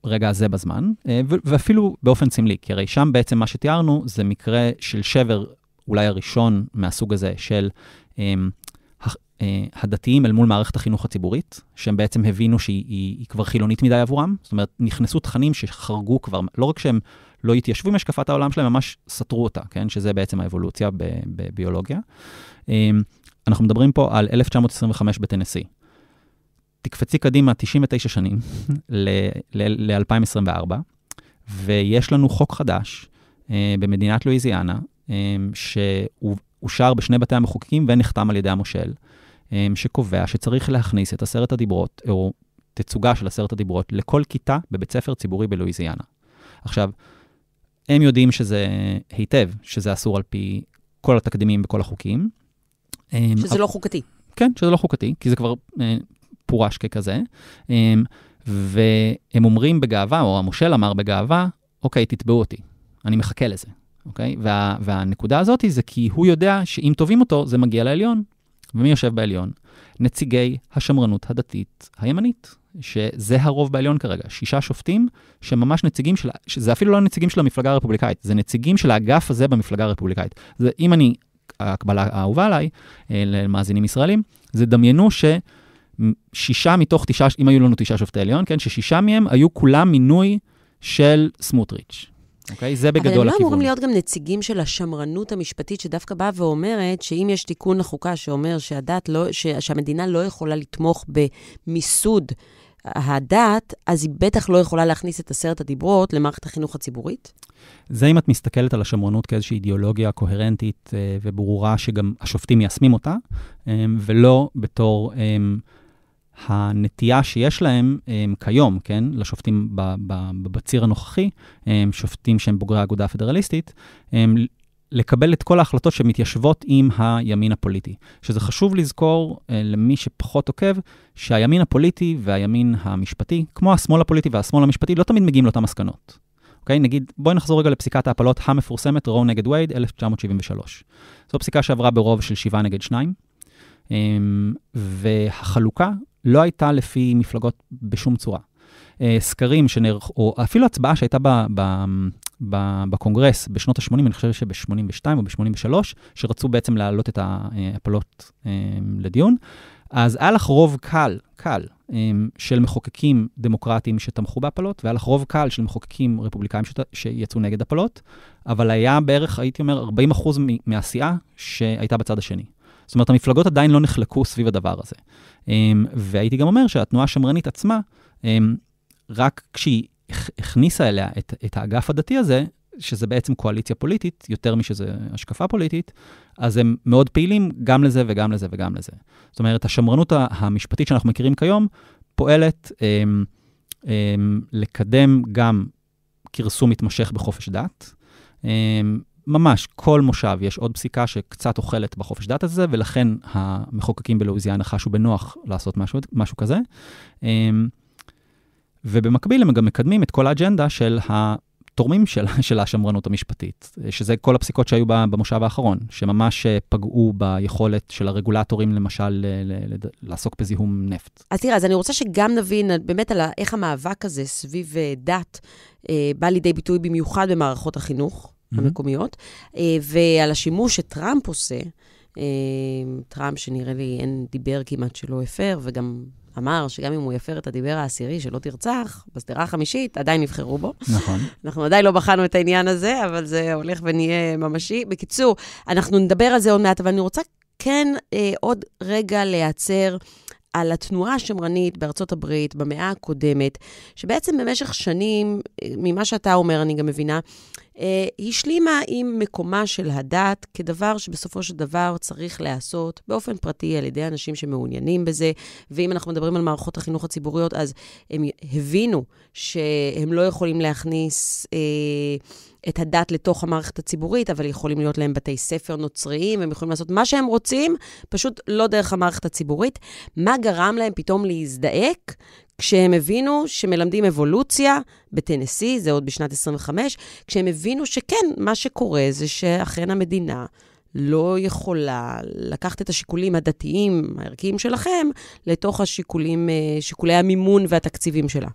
הרגע אמ, הזה בזמן, אה, ואפילו באופן סמלי, כי הרי שם בעצם מה שתיארנו זה מקרה של שבר, אולי הראשון מהסוג הזה, של אמ, אה, הדתיים אל מול מערכת החינוך הציבורית, שהם בעצם הבינו שהיא היא, היא כבר חילונית מדי עבורם. זאת אומרת, נכנסו תכנים שחרגו כבר, לא רק שהם לא התיישבו עם השקפת העולם שלהם, ממש סתרו אותה, כן? שזה בעצם האבולוציה בביולוגיה. אמ, אנחנו מדברים פה על 1925 בטנסי. תקפצי קדימה 99 שנים ל-2024, ל- ל- ויש לנו חוק חדש אה, במדינת לואיזיאנה, אה, אמ, שהוא אושר בשני בתי המחוקקים ונחתם על ידי המושל, אה, שקובע שצריך להכניס את עשרת הדיברות, או תצוגה של עשרת הדיברות, לכל כיתה בבית ספר ציבורי בלואיזיאנה. עכשיו, הם יודעים שזה היטב, שזה אסור על פי כל התקדימים וכל החוקים. אמ, שזה אבל... לא חוקתי. כן, שזה לא חוקתי, כי זה כבר אה, פורש ככזה. אה, והם אומרים בגאווה, או המושל אמר בגאווה, אוקיי, תתבעו אותי, אני מחכה לזה, אוקיי? וה, והנקודה הזאת זה כי הוא יודע שאם תובעים אותו, זה מגיע לעליון. ומי יושב בעליון? נציגי השמרנות הדתית הימנית. שזה הרוב בעליון כרגע, שישה שופטים שממש נציגים של, זה אפילו לא נציגים של המפלגה הרפובליקאית, זה נציגים של האגף הזה במפלגה הרפובליקאית. זה, אם אני, ההקבלה האהובה עליי, אה, למאזינים ישראלים, זה דמיינו ששישה מתוך תשעה, אם היו לנו תשעה שופטי עליון, כן, ששישה מהם היו כולם מינוי של סמוטריץ'. אוקיי? Okay, זה בגדול הכיוון. אבל הם לא אמורים להיות גם נציגים של השמרנות המשפטית, שדווקא באה ואומרת שאם יש תיקון לחוקה שאומר שהדת לא, שהמדינה לא יכולה לתמוך במיסוד הדת, אז היא בטח לא יכולה להכניס את עשרת הדיברות למערכת החינוך הציבורית? זה אם את מסתכלת על השמרנות כאיזושהי אידיאולוגיה קוהרנטית אה, וברורה, שגם השופטים מיישמים אותה, אה, ולא בתור... אה, הנטייה שיש להם הם, כיום, כן, לשופטים בציר הנוכחי, הם, שופטים שהם בוגרי האגודה הפדרליסטית, הם, לקבל את כל ההחלטות שמתיישבות עם הימין הפוליטי. שזה חשוב לזכור אה, למי שפחות עוקב, שהימין הפוליטי והימין המשפטי, כמו השמאל הפוליטי והשמאל המשפטי, לא תמיד מגיעים לאותן מסקנות. אוקיי? נגיד, בואי נחזור רגע לפסיקת ההפלות המפורסמת, רו נגד וייד, 1973. זו פסיקה שעברה ברוב של שבעה נגד שניים, אמ, והחלוקה לא הייתה לפי מפלגות בשום צורה. אה, סקרים שנערכו, או אפילו הצבעה שהייתה ב, ב, בקונגרס בשנות ה-80, אני חושב שב-82 או ב-83, שרצו בעצם להעלות את ההפלות אמ, לדיון. אז היה לך רוב קל, קל, אמ, של מחוקקים דמוקרטיים שתמכו בהפלות, והיה לך רוב קל של מחוקקים רפובליקאים שת... שיצאו נגד הפלות, אבל היה בערך, הייתי אומר, 40% מ- מהסיעה שהייתה בצד השני. זאת אומרת, המפלגות עדיין לא נחלקו סביב הדבר הזה. אמ, והייתי גם אומר שהתנועה השמרנית עצמה, רק כשהיא הכניסה אליה את, את האגף הדתי הזה, שזה בעצם קואליציה פוליטית, יותר משזה השקפה פוליטית, אז הם מאוד פעילים גם לזה וגם לזה וגם לזה. זאת אומרת, השמרנות המשפטית שאנחנו מכירים כיום פועלת אמ�, אמ�, לקדם גם כרסום מתמשך בחופש דת. אמ�, ממש, כל מושב יש עוד פסיקה שקצת אוכלת בחופש דת הזה, ולכן המחוקקים בלואיזיאנה חשו בנוח לעשות משהו, משהו כזה. אמ�, ובמקביל הם גם מקדמים את כל האג'נדה של התורמים של, של השמרנות המשפטית, שזה כל הפסיקות שהיו במושב האחרון, שממש אה, פגעו ביכולת של הרגולטורים, למשל, אה, ל, ל, לעסוק בזיהום נפט. אז תראה, אז אני רוצה שגם נבין אה, באמת על איך המאבק הזה סביב דת אה, בא לידי ביטוי במיוחד במערכות החינוך mm-hmm. המקומיות, אה, ועל השימוש שטראמפ עושה. טראמפ, שנראה לי אין דיבר כמעט שלא הפר, וגם אמר שגם אם הוא יפר את הדיבר העשירי שלא תרצח, בסדרה החמישית עדיין יבחרו בו. נכון. אנחנו עדיין לא בחנו את העניין הזה, אבל זה הולך ונהיה ממשי. בקיצור, אנחנו נדבר על זה עוד מעט, אבל אני רוצה כן אה, עוד רגע להיעצר על התנועה השמרנית בארצות הברית במאה הקודמת, שבעצם במשך שנים, אה, ממה שאתה אומר, אני גם מבינה, אה, השלימה עם מקומה של הדת כדבר שבסופו של דבר צריך להיעשות באופן פרטי על ידי אנשים שמעוניינים בזה, ואם אנחנו מדברים על מערכות החינוך הציבוריות, אז הם הבינו שהם לא יכולים להכניס... אה, את הדת לתוך המערכת הציבורית, אבל יכולים להיות להם בתי ספר נוצריים, הם יכולים לעשות מה שהם רוצים, פשוט לא דרך המערכת הציבורית. מה גרם להם פתאום להזדעק כשהם הבינו שמלמדים אבולוציה בטנסי, זה עוד בשנת 25, כשהם הבינו שכן, מה שקורה זה שאכן המדינה לא יכולה לקחת את השיקולים הדתיים, הערכיים שלכם, לתוך השיקולים, אה, שיקולי המימון והתקציבים שלה.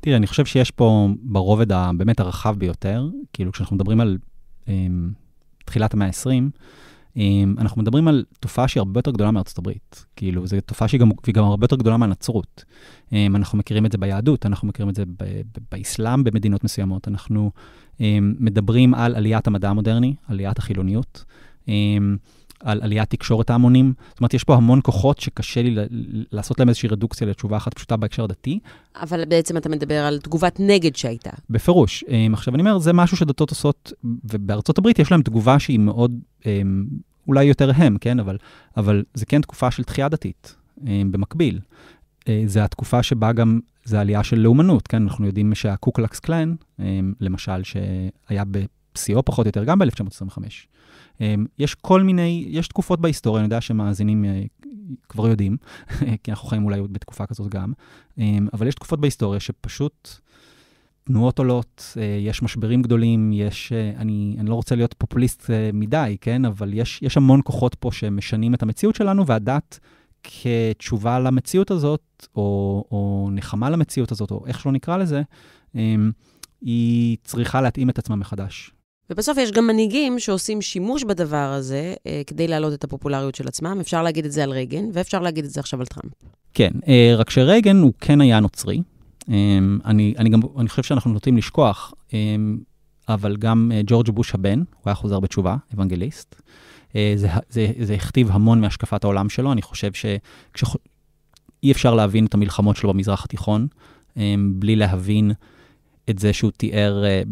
תראה, אני חושב שיש פה ברובד הבאמת הרחב ביותר, כאילו כשאנחנו מדברים על אמ, תחילת המאה ה-20, אמ, אנחנו מדברים על תופעה שהיא הרבה יותר גדולה מארצות הברית. כאילו, זו תופעה שהיא גם, גם הרבה יותר גדולה מהנצרות. אמ, אנחנו מכירים את זה ביהדות, אנחנו מכירים את זה באסלאם במדינות מסוימות. אנחנו אמ, מדברים על עליית המדע המודרני, עליית החילוניות. על עליית תקשורת ההמונים. זאת אומרת, יש פה המון כוחות שקשה לי לעשות להם איזושהי רדוקציה לתשובה אחת פשוטה בהקשר הדתי. אבל בעצם אתה מדבר על תגובת נגד שהייתה. בפירוש. עכשיו, אני אומר, זה משהו שדתות עושות, ובארצות הברית יש להם תגובה שהיא מאוד אולי יותר הם, כן? אבל, אבל זה כן תקופה של תחייה דתית, אה, במקביל. אה, זה התקופה שבה גם, זה עלייה של לאומנות, כן? אנחנו יודעים שהקוקלקס קלן, אה, למשל, שהיה בשיאו פחות או יותר, גם ב-1925. יש כל מיני, יש תקופות בהיסטוריה, אני יודע שמאזינים כבר יודעים, כי אנחנו חיים אולי בתקופה כזאת גם, אבל יש תקופות בהיסטוריה שפשוט... תנועות עולות, אה, יש משברים גדולים, יש, אה, אני, אני לא רוצה להיות פופוליסט אה, מדי, כן? אבל יש, יש המון כוחות פה שמשנים את המציאות שלנו, והדת כתשובה למציאות הזאת, או, או נחמה למציאות הזאת, או איך שלא נקרא לזה, אמ, היא צריכה להתאים את עצמה מחדש. ובסוף יש גם מנהיגים שעושים שימוש בדבר הזה אה, כדי להעלות את הפופולריות של עצמם. אפשר להגיד את זה על רייגן, ואפשר להגיד את זה עכשיו על טראמפ. כן, אה, רק שרייגן הוא כן היה נוצרי, אמ, אני, אני גם, אני חושב שאנחנו נוטים לשכוח, אמ, אבל גם אה, ג'ורג' בוש הבן, הוא היה חוזר בתשובה, אוונגליסט. אה, זה, זה, זה הכתיב המון מהשקפת העולם שלו. אני חושב שאי אפשר להבין את המלחמות שלו במזרח התיכון אמ, בלי להבין את זה שהוא תיאר אה,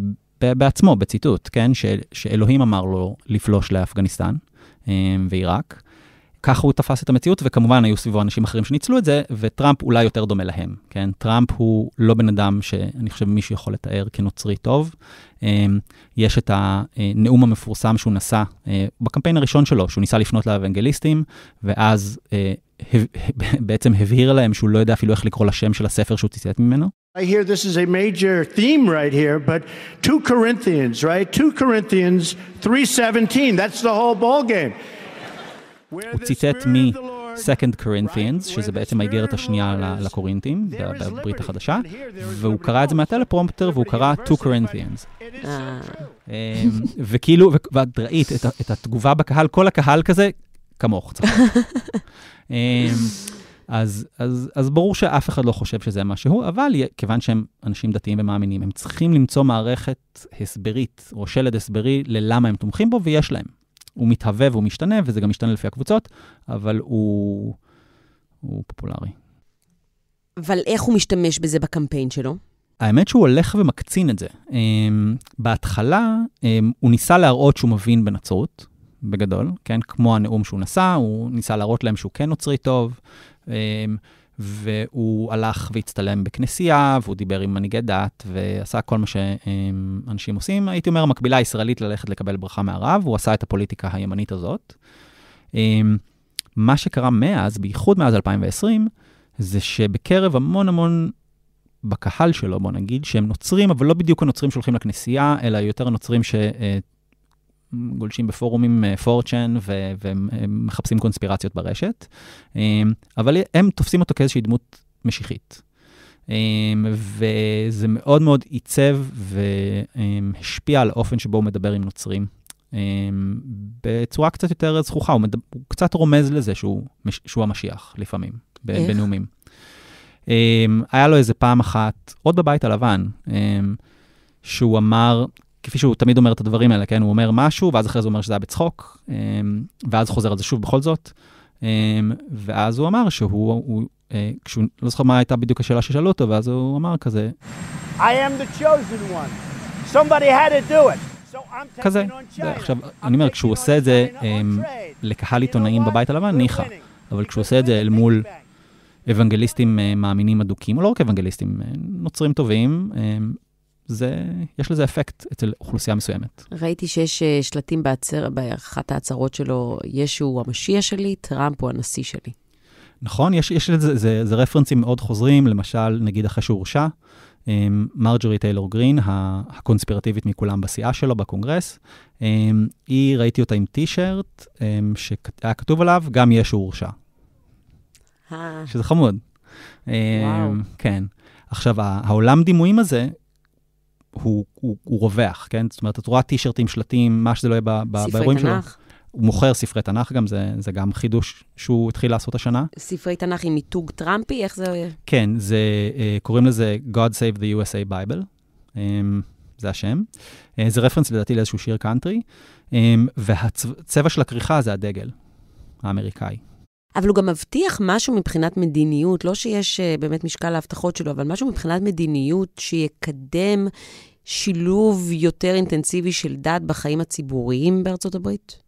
בעצמו, בציטוט, כן? ש, שאלוהים אמר לו לפלוש לאפגניסטן ועיראק, ככה הוא תפס את המציאות, וכמובן היו סביבו אנשים אחרים שניצלו את זה, וטראמפ אולי יותר דומה להם, כן? טראמפ הוא לא בן אדם שאני חושב מישהו יכול לתאר כנוצרי טוב. אמ, יש את הנאום המפורסם שהוא נשא אה, בקמפיין הראשון שלו, שהוא ניסה לפנות לאבנגליסטים, ואז אה, בעצם הבהיר להם שהוא לא יודע אפילו איך לקרוא לשם של הספר שהוא ציטט ממנו. I hear this is a major theme right here, but 2 Corinthians, right? 2 Corinthians 3:17, that's the whole ball game. הוא ציטט מ-Second Corinthians, שזה בעצם האיגרת השנייה לקורינתים, בברית החדשה, והוא קרא את זה מהטלפרומפטר, והוא קרא Two Corinthians. אה. אמ, וכאילו, ואת ראית את התגובה בקהל, כל הקהל כזה, כמוך, צריך אמ, אז, אז ברור שאף אחד לא חושב שזה מה שהוא, אבל כיוון שהם אנשים דתיים ומאמינים, הם צריכים למצוא מערכת הסברית או שלד הסברי ללמה הם תומכים בו, ויש להם. הוא מתהווה והוא משתנה, וזה גם משתנה לפי הקבוצות, אבל הוא, הוא פופולרי. אבל איך הוא משתמש בזה בקמפיין שלו? האמת שהוא הולך ומקצין את זה. Um, בהתחלה um, הוא ניסה להראות שהוא מבין בנצרות, בגדול, כן? כמו הנאום שהוא נשא, הוא ניסה להראות להם שהוא כן נוצרי טוב. Um, והוא הלך והצטלם בכנסייה, והוא דיבר עם מנהיגי דת, ועשה כל מה שאנשים עושים. הייתי אומר, המקבילה הישראלית ללכת לקבל ברכה מהרב, הוא עשה את הפוליטיקה הימנית הזאת. אמ, מה שקרה מאז, בייחוד מאז 2020, זה שבקרב המון המון בקהל שלו, בוא נגיד, שהם נוצרים, אבל לא בדיוק הנוצרים שהולכים לכנסייה, אלא יותר הנוצרים ש... אה, גולשים בפורומים אה, פורצ'ן ומחפשים קונספירציות ברשת, אה, אבל הם תופסים אותו כאיזושהי דמות משיחית. אה, וזה מאוד מאוד עיצב והשפיע על האופן שבו הוא מדבר עם נוצרים. בצורה קצת יותר זכוכה, הוא, מדבר, הוא קצת רומז לזה שהוא, שהוא המשיח לפעמים, איך? בנאומים. היה לו איזה פעם אחת, עוד בבית הלבן, שהוא אמר, כפי שהוא תמיד אומר את הדברים האלה, כן? הוא אומר משהו, ואז אחרי זה הוא אומר שזה היה בצחוק, אמ, ואז חוזר על זה שוב בכל זאת. אמ, ואז הוא אמר שהוא, הוא, אה, כשהוא, לא זוכר מה הייתה בדיוק השאלה ששאלו אותו, ואז הוא אמר כזה... I am the chosen one. Somebody had to do it. כזה. עכשיו, אני אומר, כשהוא אמ, עושה את זה לקהל עיתונאים בבית הלבן, ניחא. אבל כשהוא עושה את זה אל מול אוונגליסטים אה, מאמינים אדוקים, או לא רק אוונגליסטים, אה, נוצרים טובים, זה, יש לזה אפקט אצל אוכלוסייה מסוימת. ראיתי שיש אה, שלטים בעצר, באחת ההצהרות שלו, ישו הוא המשיע שלי, טראמפ הוא הנשיא שלי. נכון, יש, יש לזה, זה, זה רפרנסים מאוד חוזרים, למשל, נגיד אחרי שהורשע, אמ, מרג'רי טיילור גרין, הקונספירטיבית מכולם בסיעה שלו בקונגרס, אמ, היא, ראיתי אותה עם טישרט, אמ, שהיה כתוב עליו, גם ישו הורשע. אה. שזה חמוד. וואו. כן. עכשיו, העולם דימויים הזה, הוא, הוא, הוא רווח, כן? זאת אומרת, את רואה טישרטים, שלטים, מה שזה לא יהיה באירועים שלו. ספרי תנ"ך. הוא מוכר ספרי תנ"ך גם, זה, זה גם חידוש שהוא התחיל לעשות השנה. ספרי תנ"ך עם מיתוג טראמפי? איך זה... כן, זה, אה, קוראים לזה God Save the USA Bible, אה, זה השם. אה, זה רפרנס לדעתי לאיזשהו שיר קאנטרי, והצבע של הכריכה זה הדגל האמריקאי. אבל הוא גם מבטיח משהו מבחינת מדיניות, לא שיש אה, באמת משקל להבטחות שלו, אבל משהו מבחינת מדיניות שיקדם שילוב יותר אינטנסיבי של דת בחיים הציבוריים בארצות הברית?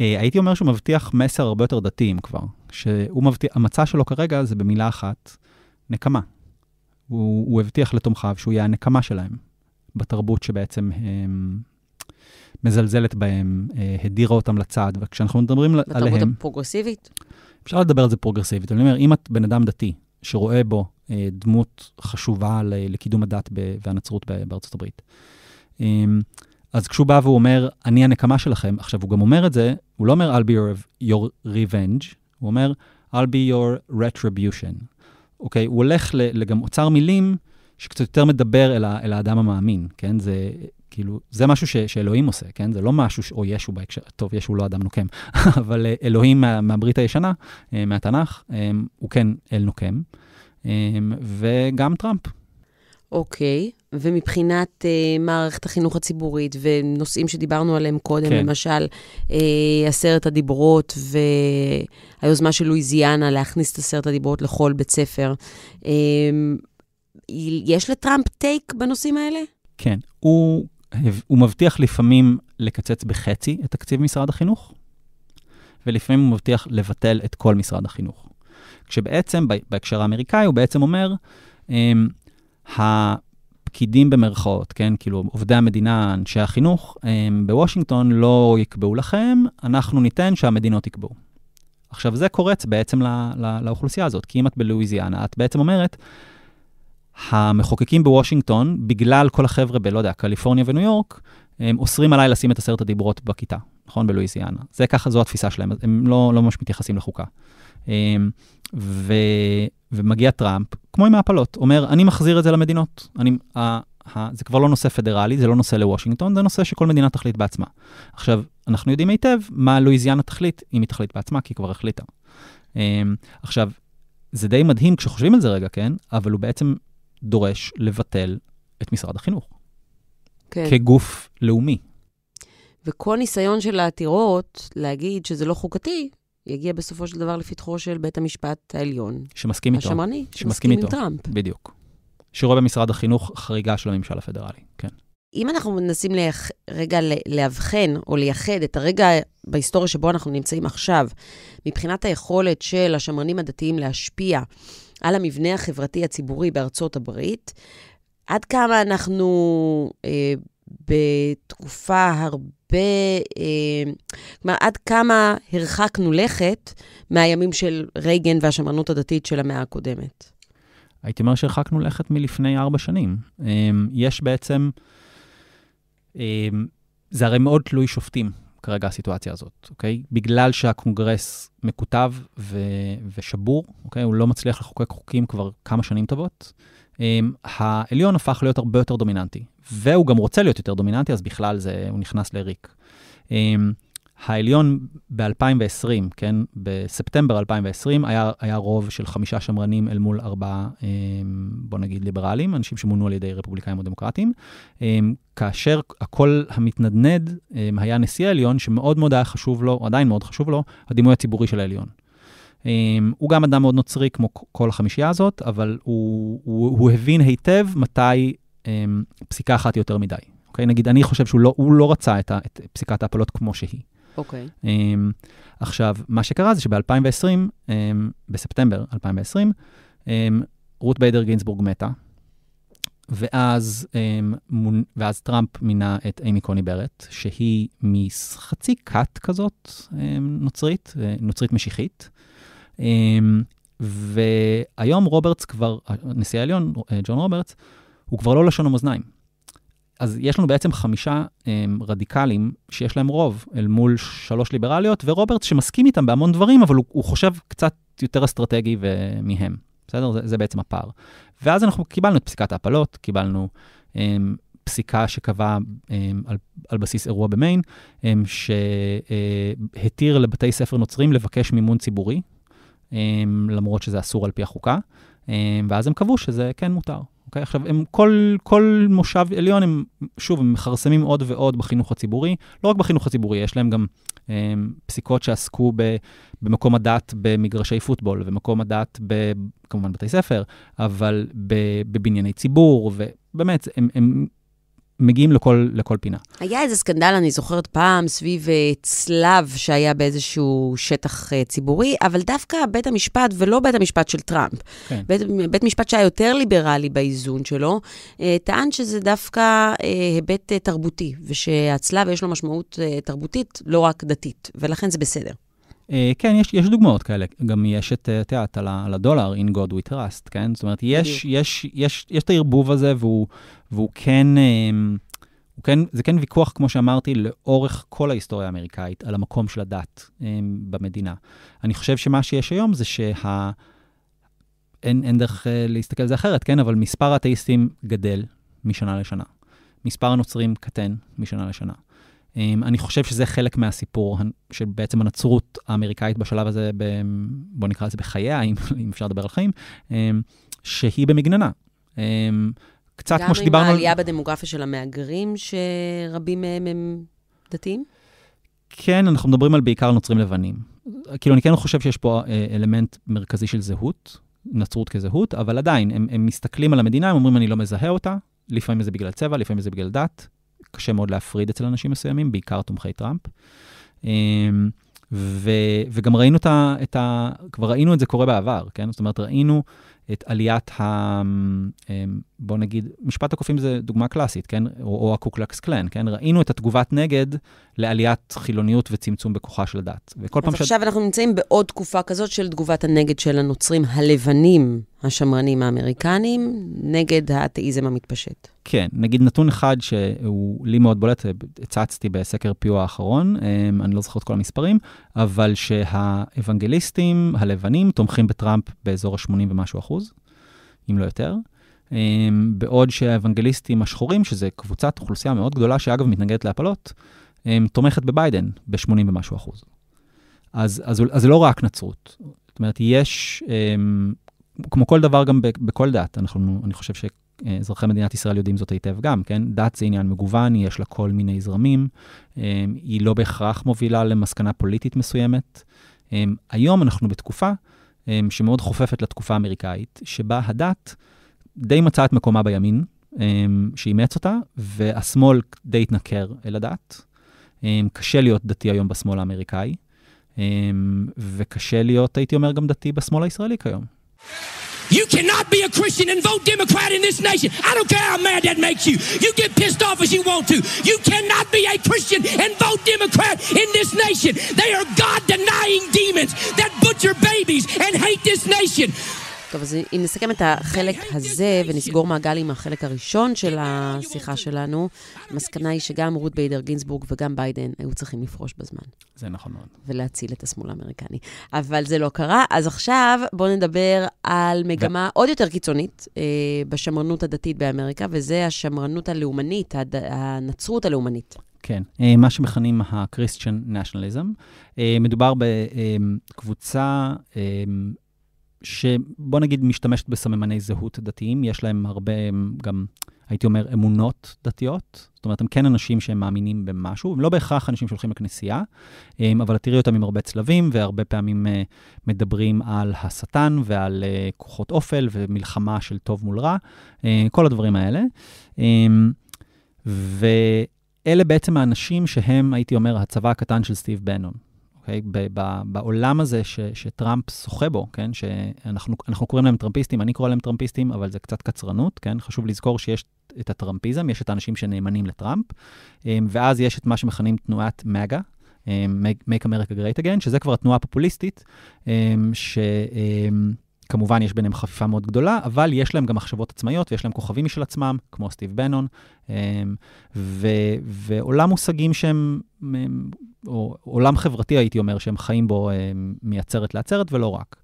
אה, הייתי אומר שהוא מבטיח מסר הרבה יותר דתיים כבר. שהמצע שלו כרגע זה במילה אחת, נקמה. הוא, הוא הבטיח לתומכיו שהוא יהיה הנקמה שלהם, בתרבות שבעצם הם, אה, מזלזלת בהם, הדירה אותם לצד, וכשאנחנו מדברים עליהם... בתרבות הפרוגרסיבית? אפשר לדבר על זה פרוגרסיבית, אני אומר, אם את בן אדם דתי שרואה בו אה, דמות חשובה ל- לקידום הדת ב- והנצרות ב- בארצות הברית, אה, אז כשהוא בא והוא אומר, אני הנקמה שלכם, עכשיו, הוא גם אומר את זה, הוא לא אומר, I'll be your your revenge, הוא אומר, I'll be your retribution. אוקיי, Okay? הוא הולך לגם אוצר מילים שקצת יותר מדבר אל, ה, אל האדם המאמין, כן? זה כאילו, זה משהו ש- שאלוהים עושה, כן? זה לא משהו, ש- או ישו בהקשר, טוב, ישו לא אדם נוקם, אבל אה, אלוהים מה, מהברית הישנה, אה, מהתנ"ך, אה, הוא כן אל נוקם, וגם טראמפ. אוקיי, okay. ומבחינת uh, מערכת החינוך הציבורית ונושאים שדיברנו עליהם קודם, okay. כן. למשל, uh, עשרת הדיברות והיוזמה של לואיזיאנה להכניס את עשרת הדיברות לכל בית ספר, um, יש לטראמפ טייק בנושאים האלה? כן, הוא הוא מבטיח לפעמים לקצץ בחצי את תקציב משרד החינוך, ולפעמים הוא מבטיח לבטל את כל משרד החינוך. כשבעצם, בהקשר האמריקאי, הוא בעצם אומר, אמ, הפקידים במרכאות, כן, כאילו עובדי המדינה, אנשי החינוך, הם, אמ, בוושינגטון לא יקבעו לכם, אנחנו ניתן שהמדינות יקבעו. עכשיו, זה קורץ בעצם לא, לא, לאוכלוסייה הזאת, כי אם את בלואיזיאנה, את בעצם אומרת, המחוקקים בוושינגטון, בגלל כל החבר'ה בלא יודע, קליפורניה וניו יורק, הם אוסרים עליי לשים את עשרת הדיברות בכיתה, נכון? בלואיזיאנה. זה ככה, זו התפיסה שלהם, הם לא, לא ממש מתייחסים לחוקה. אמ, ו, ומגיע טראמפ, כמו עם ההפלות, אומר, אני מחזיר את זה למדינות. אני, ה, ה, זה כבר לא נושא פדרלי, זה לא נושא לוושינגטון, זה נושא שכל מדינה תחליט בעצמה. עכשיו, אנחנו יודעים היטב מה לואיזיאנה תחליט, אם היא תחליט בעצמה, כי היא כבר החליטה. אמ, עכשיו, זה די מדהים כשחושבים על זה רגע, כן? אבל הוא בעצם דורש לבטל את משרד החינוך. כן. כגוף לאומי. וכל ניסיון של העתירות להגיד שזה לא חוקתי, יגיע בסופו של דבר לפתחו של בית המשפט העליון. שמסכים איתו. השמרני, שמסכים איתו. עם טראמפ. בדיוק. שרואה במשרד החינוך חריגה של הממשל הפדרלי, כן. אם אנחנו מנסים לייח, רגע לאבחן או לייחד את הרגע בהיסטוריה שבו אנחנו נמצאים עכשיו, מבחינת היכולת של השמרנים הדתיים להשפיע על המבנה החברתי הציבורי בארצות הברית, עד כמה אנחנו אה, בתקופה הרבה, אה, כלומר, עד כמה הרחקנו לכת מהימים של רייגן והשמרנות הדתית של המאה הקודמת? הייתי אומר שהרחקנו לכת מלפני ארבע שנים. אמ, יש בעצם... אמ, זה הרי מאוד תלוי שופטים כרגע הסיטואציה הזאת, אוקיי? בגלל שהקונגרס מקוטב ו- ושבור, אוקיי? הוא לא מצליח לחוקק חוקים כבר כמה שנים טובות. אמ, העליון הפך להיות הרבה יותר דומיננטי, והוא גם רוצה להיות יותר דומיננטי, אז בכלל זה, הוא נכנס לריק. אמ, העליון ב-2020, כן, בספטמבר 2020, היה, היה רוב של חמישה שמרנים אל מול ארבעה, אמ, בוא נגיד, ליברלים, אנשים שמונו על ידי רפובליקאים או דמוקרטים, אמ, כאשר הקול המתנדנד אמ, היה נשיא העליון, שמאוד מאוד היה חשוב לו, או עדיין מאוד חשוב לו, הדימוי הציבורי של העליון. הוא גם אדם מאוד נוצרי, כמו כל החמישייה הזאת, אבל הוא, הוא, הוא הבין היטב מתי פסיקה אחת יותר מדי. אוקיי? נגיד, אני חושב שהוא לא, לא רצה את, את פסיקת ההפלות כמו שהיא. אוקיי. Okay. אמ, עכשיו, מה שקרה זה שב-2020, אמ, בספטמבר 2020, אמ, רות ביידר גינסבורג מתה, ואז, ואז טראמפ מינה את אימי קוני ברט, שהיא מחצי כת כזאת נוצרית, אה, נוצרית משיחית. והיום רוברטס כבר, הנשיא העליון, אה, ג'ון רוברטס, הוא כבר לא לשון המאזניים. אז יש לנו בעצם חמישה הם, אה, רדיקלים שיש להם רוב אל מול שלוש ליברליות, ורוברט שמסכים איתם בהמון דברים, אבל הוא, הוא חושב קצת יותר אסטרטגי מהם. בסדר? זה, זה בעצם הפער. ואז אנחנו קיבלנו את פסיקת ההפלות, קיבלנו הם, אה, פסיקה שקבעה אה, על, על בסיס אירוע במיין, הם, שהתיר לבתי ספר נוצרים לבקש מימון ציבורי, הם, למרות שזה אסור על פי החוקה, הם, ואז הם קבעו שזה כן מותר. אוקיי? עכשיו, הם כל, כל מושב עליון, הם, שוב, הם מכרסמים עוד ועוד בחינוך הציבורי. לא רק בחינוך הציבורי, יש להם גם הם, אמ, פסיקות שעסקו ב, במקום הדת במגרשי פוטבול, ומקום הדת ב, כמובן בתי ספר, אבל ב, בבנייני ציבור, ובאמת, הם, הם מגיעים לכל, לכל פינה. היה איזה סקנדל, אני זוכרת פעם, סביב אה, צלב שהיה באיזשהו שטח אה, ציבורי, אבל דווקא בית המשפט, ולא בית המשפט של טראמפ, כן. בית, בית משפט שהיה יותר ליברלי באיזון שלו, אה, טען שזה דווקא היבט תרבותי, ושהצלב יש לו משמעות תרבותית, לא רק דתית, ולכן זה בסדר. אה, כן, יש, יש דוגמאות כאלה. גם יש את, אה, את יודעת, על הדולר, In God We Trust, כן? זאת אומרת, יש, יש, יש, יש את הערבוב הזה, והוא, והוא כן, אה, הוא כן, זה כן ויכוח, כמו שאמרתי, לאורך כל ההיסטוריה האמריקאית, על המקום של הדת במדינה. אני חושב שמה שיש היום זה שה... אין, אין דרך להסתכל על זה אחרת, כן? אבל מספר האתאיסטים גדל משנה לשנה. מספר הנוצרים קטן משנה לשנה. אמ, אני חושב שזה חלק מהסיפור של בעצם הנצרות האמריקאית בשלב הזה, ב, בוא נקרא לזה בחייה, אם, אם אפשר לדבר על חיים, אמ, שהיא במגננה. אמ, קצת כמו שדיברנו... גם עם העלייה בדמוגרפיה של המהגרים, שרבים מהם הם דתיים? כן, אנחנו מדברים על בעיקר נוצרים לבנים. כאילו, אני כן חושב שיש פה אה, אלמנט מרכזי של זהות, נצרות כזהות, אבל עדיין, הם, הם מסתכלים על המדינה, הם אומרים, אני לא מזהה אותה, לפעמים זה בגלל צבע, לפעמים זה בגלל דת. קשה מאוד להפריד אצל אנשים מסוימים, בעיקר תומכי טראמפ. אמ, ו, וגם ראינו את ה, את ה... כבר ראינו את זה קורה בעבר, כן? זאת אומרת, ראינו את עליית ה... אמ, בוא נגיד, משפט הקופים זה דוגמה קלאסית, כן? או, או הקוקלקס קלן, כן? ראינו את התגובת נגד לעליית חילוניות וצמצום בכוחה של הדת. וכל אז פעם ש... אז עכשיו אנחנו נמצאים בעוד תקופה כזאת של תגובת הנגד של הנוצרים הלבנים השמרנים האמריקנים נגד האתאיזם המתפשט. כן, נגיד נתון אחד שהוא לי מאוד בולט, הצצתי בסקר פיו האחרון, אה, אני לא זוכר את כל המספרים, אבל שהאבנגליסטים הלבנים תומכים בטראמפ באזור ה-80 ומשהו אחוז, אם לא יותר. אה, בעוד שהאבנגליסטים השחורים, שזה קבוצת אוכלוסייה מאוד גדולה, שאגב מתנגדת להפלות, אה, תומכת בביידן ב-80 ומשהו אחוז. אז, אז זה לא רק נצרות. זאת אומרת, יש... כמו כל דבר גם בכל דת, אנחנו, אני חושב שאזרחי מדינת ישראל יודעים זאת היטב גם, כן? דת זה עניין מגוון, יש לה כל מיני זרמים, אמ, היא לא בהכרח מובילה למסקנה פוליטית מסוימת. אמ, היום אנחנו בתקופה אמ, שמאוד חופפת לתקופה האמריקאית, שבה הדת די מצאה את מקומה בימין, שאימץ אותה, והשמאל די התנכר אל הדת. קשה להיות דתי היום בשמאל האמריקאי, וקשה להיות, הייתי אומר, גם דתי בשמאל הישראלי כיום. You cannot be a Christian and vote Democrat in this nation. I don't care how mad that makes you. You get pissed off as you want to. You cannot be a Christian and vote Democrat in this nation. They are God denying demons that butcher babies and hate this nation. טוב, אז אם נסכם את החלק הזה ונסגור מעגל עם החלק הראשון של השיחה שלנו, המסקנה היא שגם רות ביידר גינזבורג וגם ביידן היו צריכים לפרוש בזמן. זה נכון מאוד. ולהציל את השמאל האמריקני. אבל זה לא קרה, אז עכשיו בואו נדבר על מגמה ו... עוד יותר קיצונית אה, בשמרנות הדתית באמריקה, וזה השמרנות הלאומנית, הד... הנצרות הלאומנית. כן, אה, מה שמכנים ה-Christian Nationalism. אה, מדובר בקבוצה אה, שבוא נגיד משתמשת בסממני זהות דתיים, יש להם הרבה גם, הייתי אומר, אמונות דתיות. זאת אומרת, הם כן אנשים שהם מאמינים במשהו, הם לא בהכרח אנשים שהולכים לכנסייה, אמ, אבל תראי אותם עם הרבה צלבים, והרבה פעמים אה, מדברים על השטן ועל אה, כוחות אופל ומלחמה של טוב מול רע, אה, כל הדברים האלה. אמ, ואלה בעצם האנשים שהם, הייתי אומר, הצבא הקטן של סטיב בנון. אוקיי? ב- ב- בעולם הזה ש- שטראמפ שוחה בו, כן? שאנחנו קוראים להם טראמפיסטים, אני קורא להם טראמפיסטים, אבל זה קצת קצרנות, כן? חשוב לזכור שיש את הטראמפיזם, יש את האנשים שנאמנים לטראמפ, אמ, ואז יש את מה שמכנים תנועת מגה, אמ, Make America Great Again, שזה כבר התנועה הפופוליסטית, אמ, ש... כמובן יש ביניהם חפיפה מאוד גדולה, אבל יש להם גם מחשבות עצמאיות ויש להם כוכבים משל עצמם, כמו סטיב בנון, אמ, ו, ועולם מושגים שהם, או עולם חברתי הייתי אומר, שהם חיים בו מעצרת אמ, לעצרת ולא רק.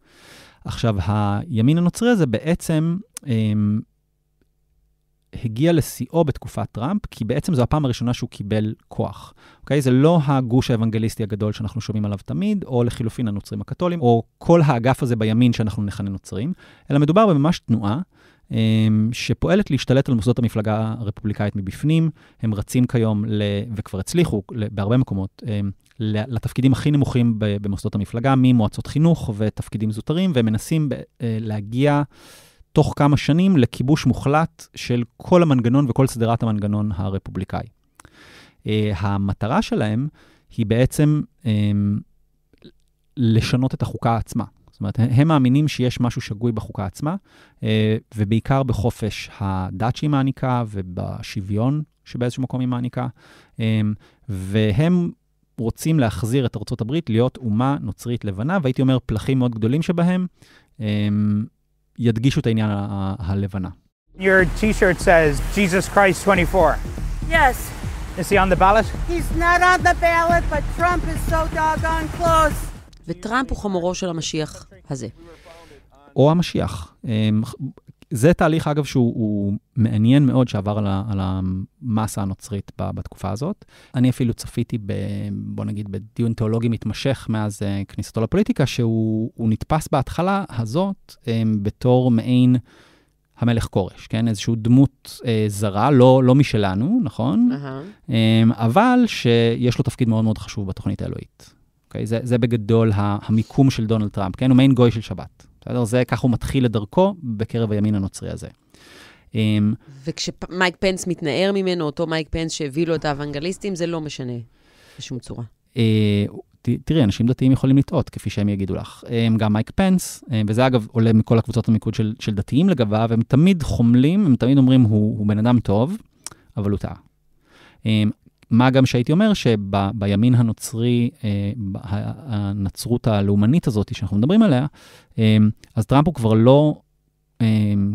עכשיו, הימין הנוצרי הזה בעצם אמ, הגיע לשיאו בתקופת טראמפ, כי בעצם זו הפעם הראשונה שהוא קיבל כוח. אוקיי? זה לא הגוש האוונגליסטי הגדול שאנחנו שומעים עליו תמיד, או לחילופין הנוצרים הקתולים, או כל האגף הזה בימין שאנחנו נכנה נוצרים, אלא מדובר בממש תנועה. אמ, שפועלת להשתלט על מוסדות המפלגה הרפובליקאית מבפנים. הם רצים כיום, ל, וכבר הצליחו בהרבה מקומות, אמ, לתפקידים הכי נמוכים במוסדות המפלגה, ממועצות חינוך ותפקידים זוטרים, והם מנסים אה, להגיע תוך כמה שנים לכיבוש מוחלט של כל המנגנון וכל סדרת המנגנון הרפובליקאי. Uh, המטרה שלהם היא בעצם um, לשנות את החוקה עצמה. זאת אומרת, הם מאמינים שיש משהו שגוי בחוקה עצמה, uh, ובעיקר בחופש הדת שהיא מעניקה ובשוויון שבאיזשהו מקום היא מעניקה, um, והם רוצים להחזיר את ארצות הברית להיות אומה נוצרית לבנה, והייתי אומר פלחים מאוד גדולים שבהם. Um, ידגישו את העניין הלבנה. Your t-shirt says Jesus Christ 24. Yes. Is he on the ballot? He's not on the ballot, but Trump is so doggone close. וטראמפ הוא חמורו של המשיח הזה. או המשיח. זה תהליך, אגב, שהוא מעניין מאוד שעבר על, על המסה הנוצרית ב, בתקופה הזאת. אני אפילו צפיתי, ב, בוא נגיד, בדיון תיאולוגי מתמשך מאז uh, כניסתו לפוליטיקה, שהוא נתפס בהתחלה הזאת um, בתור מעין... המלך כורש, כן? איזושהי דמות uh, זרה, לא, לא משלנו, נכון? Uh-huh. Um, אבל שיש לו תפקיד מאוד מאוד חשוב בתוכנית האלוהית. Okay? אוקיי? זה, זה בגדול המיקום של דונלד טראמפ, כן? הוא מעין גוי של שבת. בסדר? זה, כך הוא מתחיל את דרכו בקרב הימין הנוצרי הזה. אמ, וכשמייק פנס מתנער ממנו, אותו מייק פנס שהביא לו את האוונגליסטים, זה לא משנה בשום צורה. אה, תראי, אנשים דתיים יכולים לטעות, כפי שהם יגידו לך. אמ, גם מייק פנס, אמ, וזה אגב עולה מכל הקבוצות המיקוד של, של דתיים לגביו, הם תמיד חומלים, הם תמיד אומרים, הוא, הוא בן אדם טוב, אבל הוא טעה. מה גם שהייתי אומר שבימין הנוצרי, אה, הנצרות הלאומנית הזאת שאנחנו מדברים עליה, אה, אז טראמפ הוא כבר לא אה,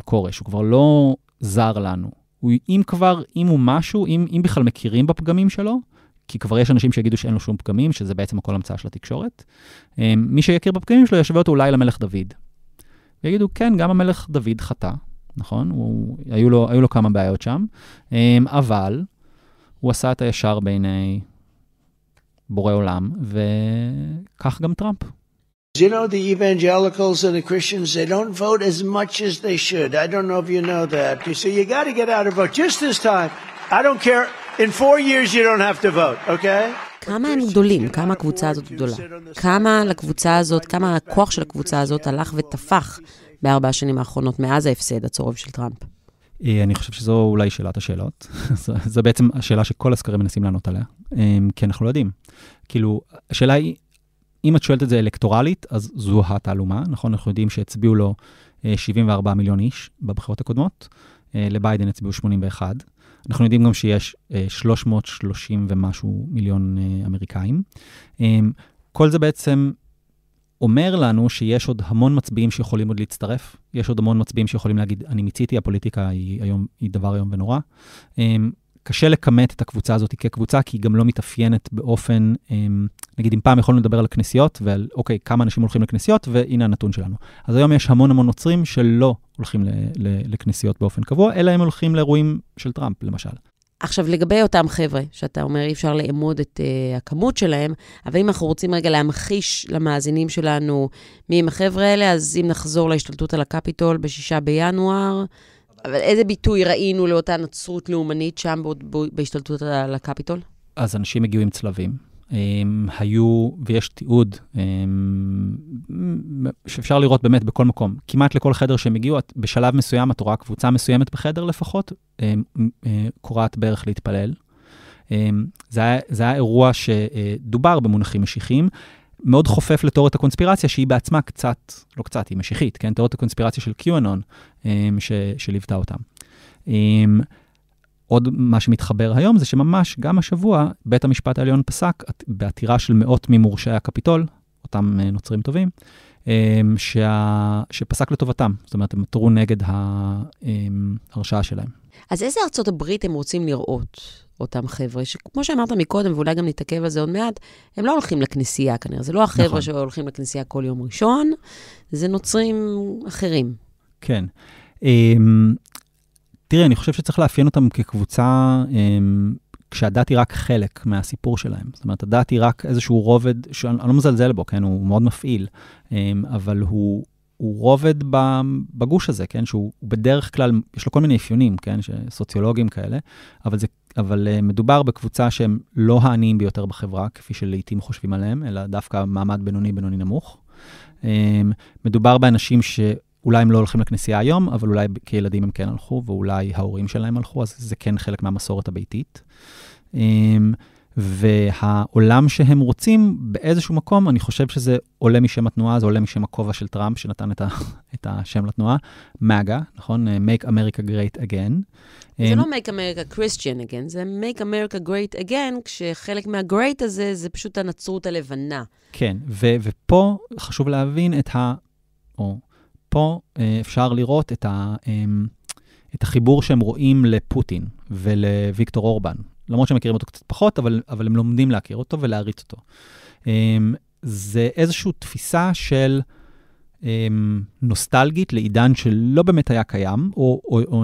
כורש, הוא כבר לא זר לנו. הוא, אם כבר, אם הוא משהו, אם, אם בכלל מכירים בפגמים שלו, כי כבר יש אנשים שיגידו שאין לו שום פגמים, שזה בעצם הכל המצאה של התקשורת, מי שיכיר בפגמים שלו ישווה אותו אולי למלך דוד. ויגידו, כן, גם המלך דוד חטא, נכון? הוא, היו, לו, היו לו כמה בעיות שם, אבל הוא עשה את הישר בעיני בורא עולם, וכך גם טראמפ. You know, the evangelicals and the Christians, they don't vote as much as they should. I don't know if you know that. You see, you got to get out and vote. Just this time, I don't care. In four years, you don't have to vote, okay? כמה הם גדולים, כמה הקבוצה הזאת גדולה. כמה לקבוצה הזאת, כמה הכוח של הקבוצה הזאת הלך ותפח בארבע השנים האחרונות, מאז ההפסד הצורב של טראמפ. אה, אני חושב שזו אולי שאלת השאלות. זו בעצם השאלה שכל הסקרים מנסים לענות עליה, אמ, כי אנחנו לא יודעים. כאילו, השאלה היא, אם את שואלת את זה אלקטורלית, אז זו התעלומה, נכון? אנחנו יודעים שהצביעו לו 74 אה, מיליון איש בבחירות הקודמות, אה, לביידן הצביעו 81. אנחנו יודעים גם שיש 330 ומשהו מיליון אמריקאים. אמ, כל זה בעצם אומר לנו שיש עוד המון מצביעים שיכולים עוד להצטרף, יש עוד המון מצביעים שיכולים להגיד, אני מיציתי, הפוליטיקה היא, היום, היא דבר איום ונורא. Um, קשה לכמת את הקבוצה הזאת כקבוצה, כי היא גם לא מתאפיינת באופן, um, נגיד אם פעם יכולנו לדבר על הכנסיות ועל אוקיי, כמה אנשים הולכים לכנסיות, והנה הנתון שלנו. אז היום יש המון המון נוצרים שלא הולכים לכנסיות באופן קבוע, אלא הם הולכים לאירועים של טראמפ, למשל. עכשיו, לגבי אותם חבר'ה, שאתה אומר, אי אפשר לאמוד את uh, הכמות שלהם, אבל אם אנחנו רוצים רגע להמחיש למאזינים שלנו מי הם החבר'ה האלה, אז אם נחזור להשתלטות על הקפיטול בשישה בינואר, אבל איזה ביטוי ראינו לאותה נצרות לאומנית שם בהשתלטות על הקפיטול? אז אנשים הגיעו עם צלבים. הם, אמ, היו, ויש תיעוד הם, אמ, שאפשר לראות באמת בכל מקום, כמעט לכל חדר שהם הגיעו, את, בשלב מסוים את רואה קבוצה מסוימת בחדר לפחות, אמ, אה, קורעת ברך להתפלל. הם, זה, היה, זה היה אירוע שדובר במונחים משיחיים. מאוד חופף לתיאוריית הקונספירציה, שהיא בעצמה קצת, לא קצת, היא משיחית, כן? תיאוריית הקונספירציה של QAnon, um, שליוותה אותם. Um, עוד מה שמתחבר היום זה שממש גם השבוע בית המשפט העליון פסק בעתירה של מאות ממורשי הקפיטול, אותם אה, נוצרים טובים, אמ, ש... שפסק לטובתם, זאת אומרת, הם עתרו נגד ההרשעה אמ, שלהם. אז איזה ארצות הברית הם רוצים לראות, אותם חבר'ה, שכמו שאמרת מקודם, ואולי גם נתעכב על זה עוד מעט, הם לא הולכים לכנסייה כנראה, זה לא החבר'ה נכון. שהולכים לכנסייה כל יום ראשון, זה נוצרים אחרים. כן. אמ, תראי, אני חושב שצריך לאפיין אותם כקבוצה הם, אמ, כשהדת היא רק חלק מהסיפור שלהם. זאת אומרת, הדת היא רק איזשהו רובד, שאני לא מזלזל בו, כן? הוא מאוד מפעיל, הם, אמ, אבל הוא... הוא רובד בגוש הזה, כן? שהוא בדרך כלל, יש לו כל מיני אפיונים, כן? סוציולוגיים כאלה, אבל, זה, אבל אה, מדובר בקבוצה שהם לא העניים ביותר בחברה, כפי שלעיתים חושבים עליהם, אלא דווקא מעמד בינוני-בינוני נמוך. אמ, מדובר באנשים ש... אולי הם לא הולכים לכנסייה היום, אבל אולי כילדים הם כן הלכו, ואולי ההורים שלהם הלכו, אז זה כן חלק מהמסורת הביתית. אמ, והעולם שהם רוצים, באיזשהו מקום, אני חושב שזה עולה משם התנועה, זה עולה משם הכובע של טראמפ, שנתן את, ה, את השם לתנועה, MAGA, נכון? אה, Make America Great Again. זה um, לא Make America Christian Again, זה Make America Great Again, כשחלק מה-Great הזה זה פשוט הנצרות הלבנה. כן, ו- ופה חשוב להבין את ה... או פה אה, אפשר לראות את, ה, אמ, את החיבור שהם רואים לפוטין ולוויקטור אורבן. למרות שהם מכירים אותו קצת פחות, אבל, אבל הם לומדים להכיר אותו ולהריץ אותו. אמ, זה איזושהי תפיסה של אמ, נוסטלגית לעידן שלא באמת היה קיים, או, או, או,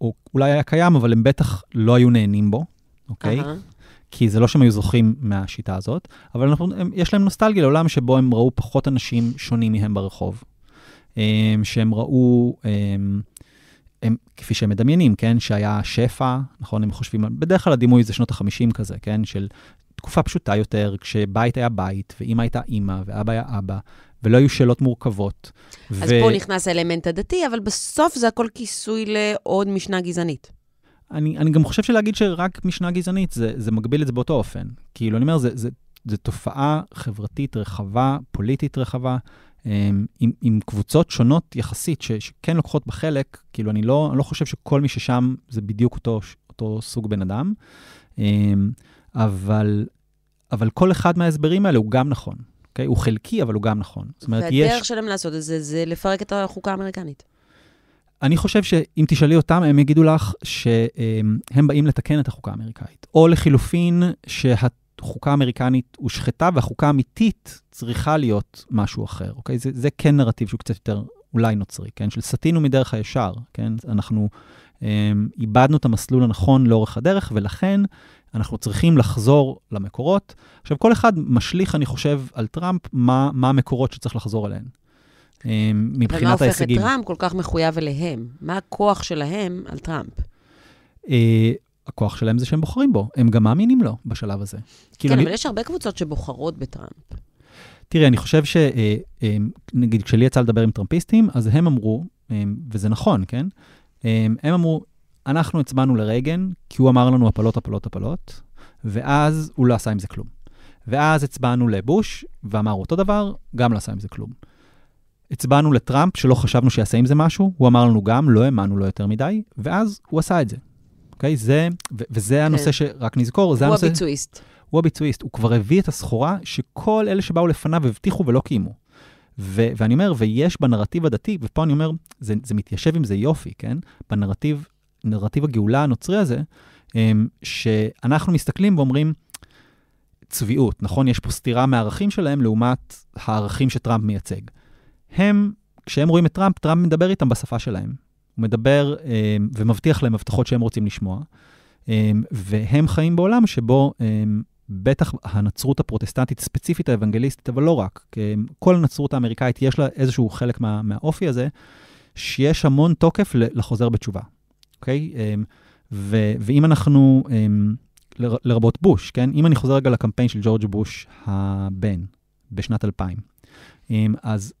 או אולי היה קיים, אבל הם בטח לא היו נהנים בו, אוקיי? Uh-huh. כי זה לא שהם היו זוכים מהשיטה הזאת, אבל אנחנו, הם, יש להם נוסטלגיה לעולם שבו הם ראו פחות אנשים שונים מהם ברחוב. אמ, שהם ראו, הם, אמ, הם, כפי שהם מדמיינים, כן, שהיה שפע, נכון, הם חושבים, בדרך כלל הדימוי זה שנות ה-50 כזה, כן, של תקופה פשוטה יותר, כשבית היה בית, ואימא הייתה אימא, ואבא היה אבא, ולא היו שאלות מורכבות. אז ו... פה נכנס האלמנט הדתי, אבל בסוף זה הכל כיסוי לעוד משנה גזענית. אני, אני גם חושב שלהגיד שרק משנה גזענית, זה, זה מגביל את זה באותו אופן. כאילו, אני אומר, זו תופעה חברתית רחבה, פוליטית רחבה, אמ, עם, עם קבוצות שונות יחסית, ש, שכן לוקחות בה חלק, כאילו, אני לא, אני לא חושב שכל מי ששם זה בדיוק אותו, אותו סוג בן אדם, אמ, אבל, אבל כל אחד מההסברים האלה הוא גם נכון. אוקיי? Okay? הוא חלקי, אבל הוא גם נכון. זאת אומרת, והדרך יש... והדרך שלהם לעשות את זה, זה לפרק את החוקה האמריקנית. אני חושב שאם תשאלי אותם, הם יגידו לך שהם באים לתקן את החוקה האמריקאית. או לחילופין, שה... החוקה האמריקנית הושחתה והחוקה האמיתית צריכה להיות משהו אחר, אוקיי? זה, זה כן נרטיב שהוא קצת יותר אולי נוצרי, כן? של סטינו מדרך הישר, כן? אנחנו אה, איבדנו את המסלול הנכון לאורך הדרך, ולכן אנחנו צריכים לחזור למקורות. עכשיו, כל אחד משליך, אני חושב, על טראמפ, מה, מה המקורות שצריך לחזור אליהן. אה, מבחינת ההישגים. אבל מה הופך את טראמפ כל כך מחויב אליהם? מה הכוח שלהם על טראמפ? אה, הכוח שלהם זה שהם בוחרים בו, הם גם מאמינים לו בשלב הזה. כאילו כן, אבל אני... יש הרבה קבוצות שבוחרות בטראמפ. תראי, אני חושב שנגיד אה, אה, כשלי יצא לדבר עם טראמפיסטים, אז הם אמרו, אה, וזה נכון, כן? הם אמרו, אנחנו הצבענו לרייגן, כי הוא אמר לנו הפלות, הפלות, הפלות, ואז הוא לא עשה עם זה כלום. ואז הצבענו לבוש, ואמר אותו דבר, גם לא עשה עם זה כלום. הצבענו לטראמפ, שלא חשבנו שיעשה עם זה משהו, הוא אמר לנו גם, לא האמנו לו יותר מדי, ואז הוא עשה את זה. אוקיי? זה, ו- וזה כן. הנושא שרק נזכור, זה הוא הנושא... הוא הביצועיסט. הוא הביצועיסט, הוא כבר הביא את הסחורה שכל אלה שבאו לפניו הבטיחו ולא קיימו. ו- ואני אומר, ויש בנרטיב הדתי, ופה אני אומר, זה, זה מתיישב עם זה יופי, כן? בנרטיב, נרטיב הגאולה הנוצרי הזה, אמ, שאנחנו מסתכלים ואומרים, צביעות, נכון? יש פה סתירה מהערכים שלהם לעומת הערכים שטראמפ מייצג. הם, כשהם רואים את טראמפ, טראמפ מדבר איתם בשפה שלהם. הוא מדבר um, ומבטיח להם הבטחות שהם רוצים לשמוע, um, והם חיים בעולם שבו um, בטח הנצרות הפרוטסטנטית, ספציפית האבנגליסטית, אבל לא רק, כל הנצרות האמריקאית יש לה איזשהו חלק מה, מהאופי הזה, שיש המון תוקף לחוזר בתשובה, אוקיי? Okay? Um, ואם אנחנו, ל, לרבות בוש, כן? אם אני חוזר רגע לקמפיין של ג'ורג' בוש הבן בשנת 2000, um, אז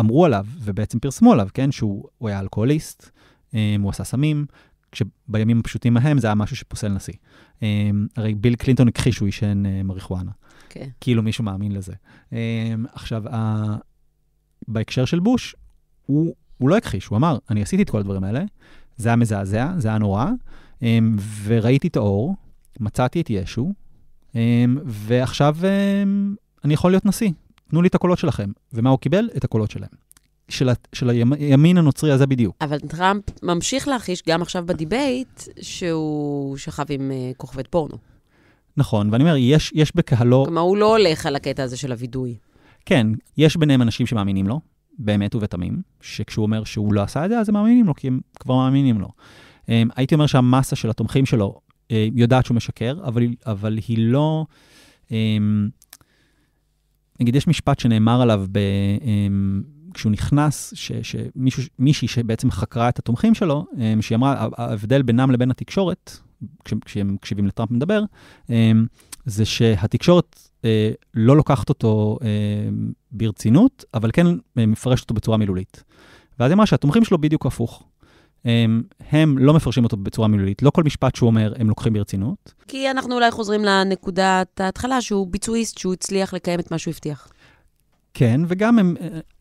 אמרו עליו, ובעצם פרסמו עליו, כן, שהוא היה אלכוהוליסט, אמ, הוא עשה סמים, כשבימים הפשוטים ההם זה היה משהו שפוסל נשיא. אמ, הרי ביל קלינטון הכחיש שהוא עישן אה, מריחואנה. כן. Okay. כאילו מישהו מאמין לזה. אמ, עכשיו, בהקשר של בוש, הוא, הוא לא הכחיש, הוא אמר, אני עשיתי את כל הדברים האלה, זה היה מזעזע, זה היה נורא, וראיתי את האור, מצאתי את ישו, ועכשיו אני יכול להיות נשיא. תנו לי את הקולות שלכם. ומה הוא קיבל? את הקולות שלהם. של, ה, של הימין הנוצרי הזה בדיוק. אבל טראמפ ממשיך להחיש גם עכשיו בדיבייט שהוא שכב עם uh, אה, כוכבי פורנו. נכון, ואני אומר, יש, יש בקהלו... כלומר, הוא לא הולך על הקטע הזה של הווידוי. כן, יש ביניהם אנשים שמאמינים לו, באמת ובתמים, שכשהוא אומר שהוא לא עשה את זה, אז הם מאמינים לו, כי הם כבר מאמינים לו. Um, הייתי אומר שהמאסה של התומכים שלו uh, יודעת שהוא משקר, אבל, אבל היא לא... Um, נגיד, יש משפט שנאמר עליו ב... אמ, כשהוא נכנס, שמישהי שבעצם חקרה את התומכים שלו, אמ, שהיא אמרה, ההבדל בינם לבין התקשורת, כש, כשהם מקשיבים לטראמפ מדבר, אמ, זה שהתקשורת אה, לא לוקחת אותו אה, ברצינות, אבל כן אה, מפרשת אותו בצורה מילולית. ואז היא אמרה שהתומכים שלו בדיוק הפוך. הם, הם לא מפרשים אותו בצורה מילולית. לא כל משפט שהוא אומר, הם לוקחים ברצינות. כי אנחנו אולי חוזרים לנקודת ההתחלה, שהוא ביצועיסט, שהוא הצליח לקיים את מה שהוא הבטיח. כן, וגם, הם,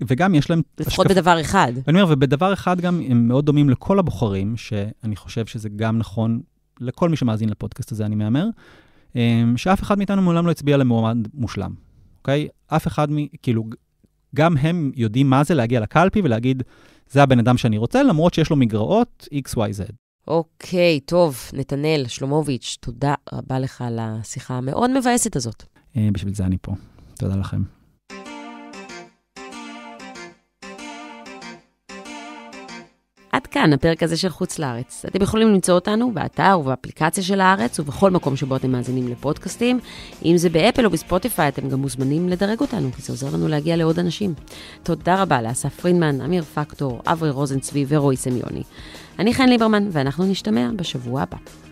וגם יש להם... לפחות השקפ... בדבר אחד. אני אומר, ובדבר אחד גם הם מאוד דומים לכל הבוחרים, שאני חושב שזה גם נכון לכל מי שמאזין לפודקאסט הזה, אני מהמר, אמ, שאף אחד מאיתנו מעולם לא הצביע למועמד מושלם, אוקיי? אף אחד מ... כאילו, גם הם יודעים מה זה להגיע לקלפי ולהגיד, זה הבן אדם שאני רוצה, למרות שיש לו מגרעות XYZ. אוקיי, טוב, נתנאל שלומוביץ', תודה רבה לך על השיחה המאוד מבאסת הזאת. אה, בשביל זה אני פה. תודה לכם. כאן הפרק הזה של חוץ לארץ. אתם יכולים למצוא אותנו באתר ובאפליקציה של הארץ ובכל מקום שבו אתם מאזינים לפודקאסטים. אם זה באפל או בספוטיפיי, אתם גם מוזמנים לדרג אותנו, כי זה עוזר לנו להגיע לעוד אנשים. תודה רבה לאסף פרידמן, אמיר פקטור, אברי רוזנצבי ורועי סמיוני. אני חן ליברמן, ואנחנו נשתמע בשבוע הבא.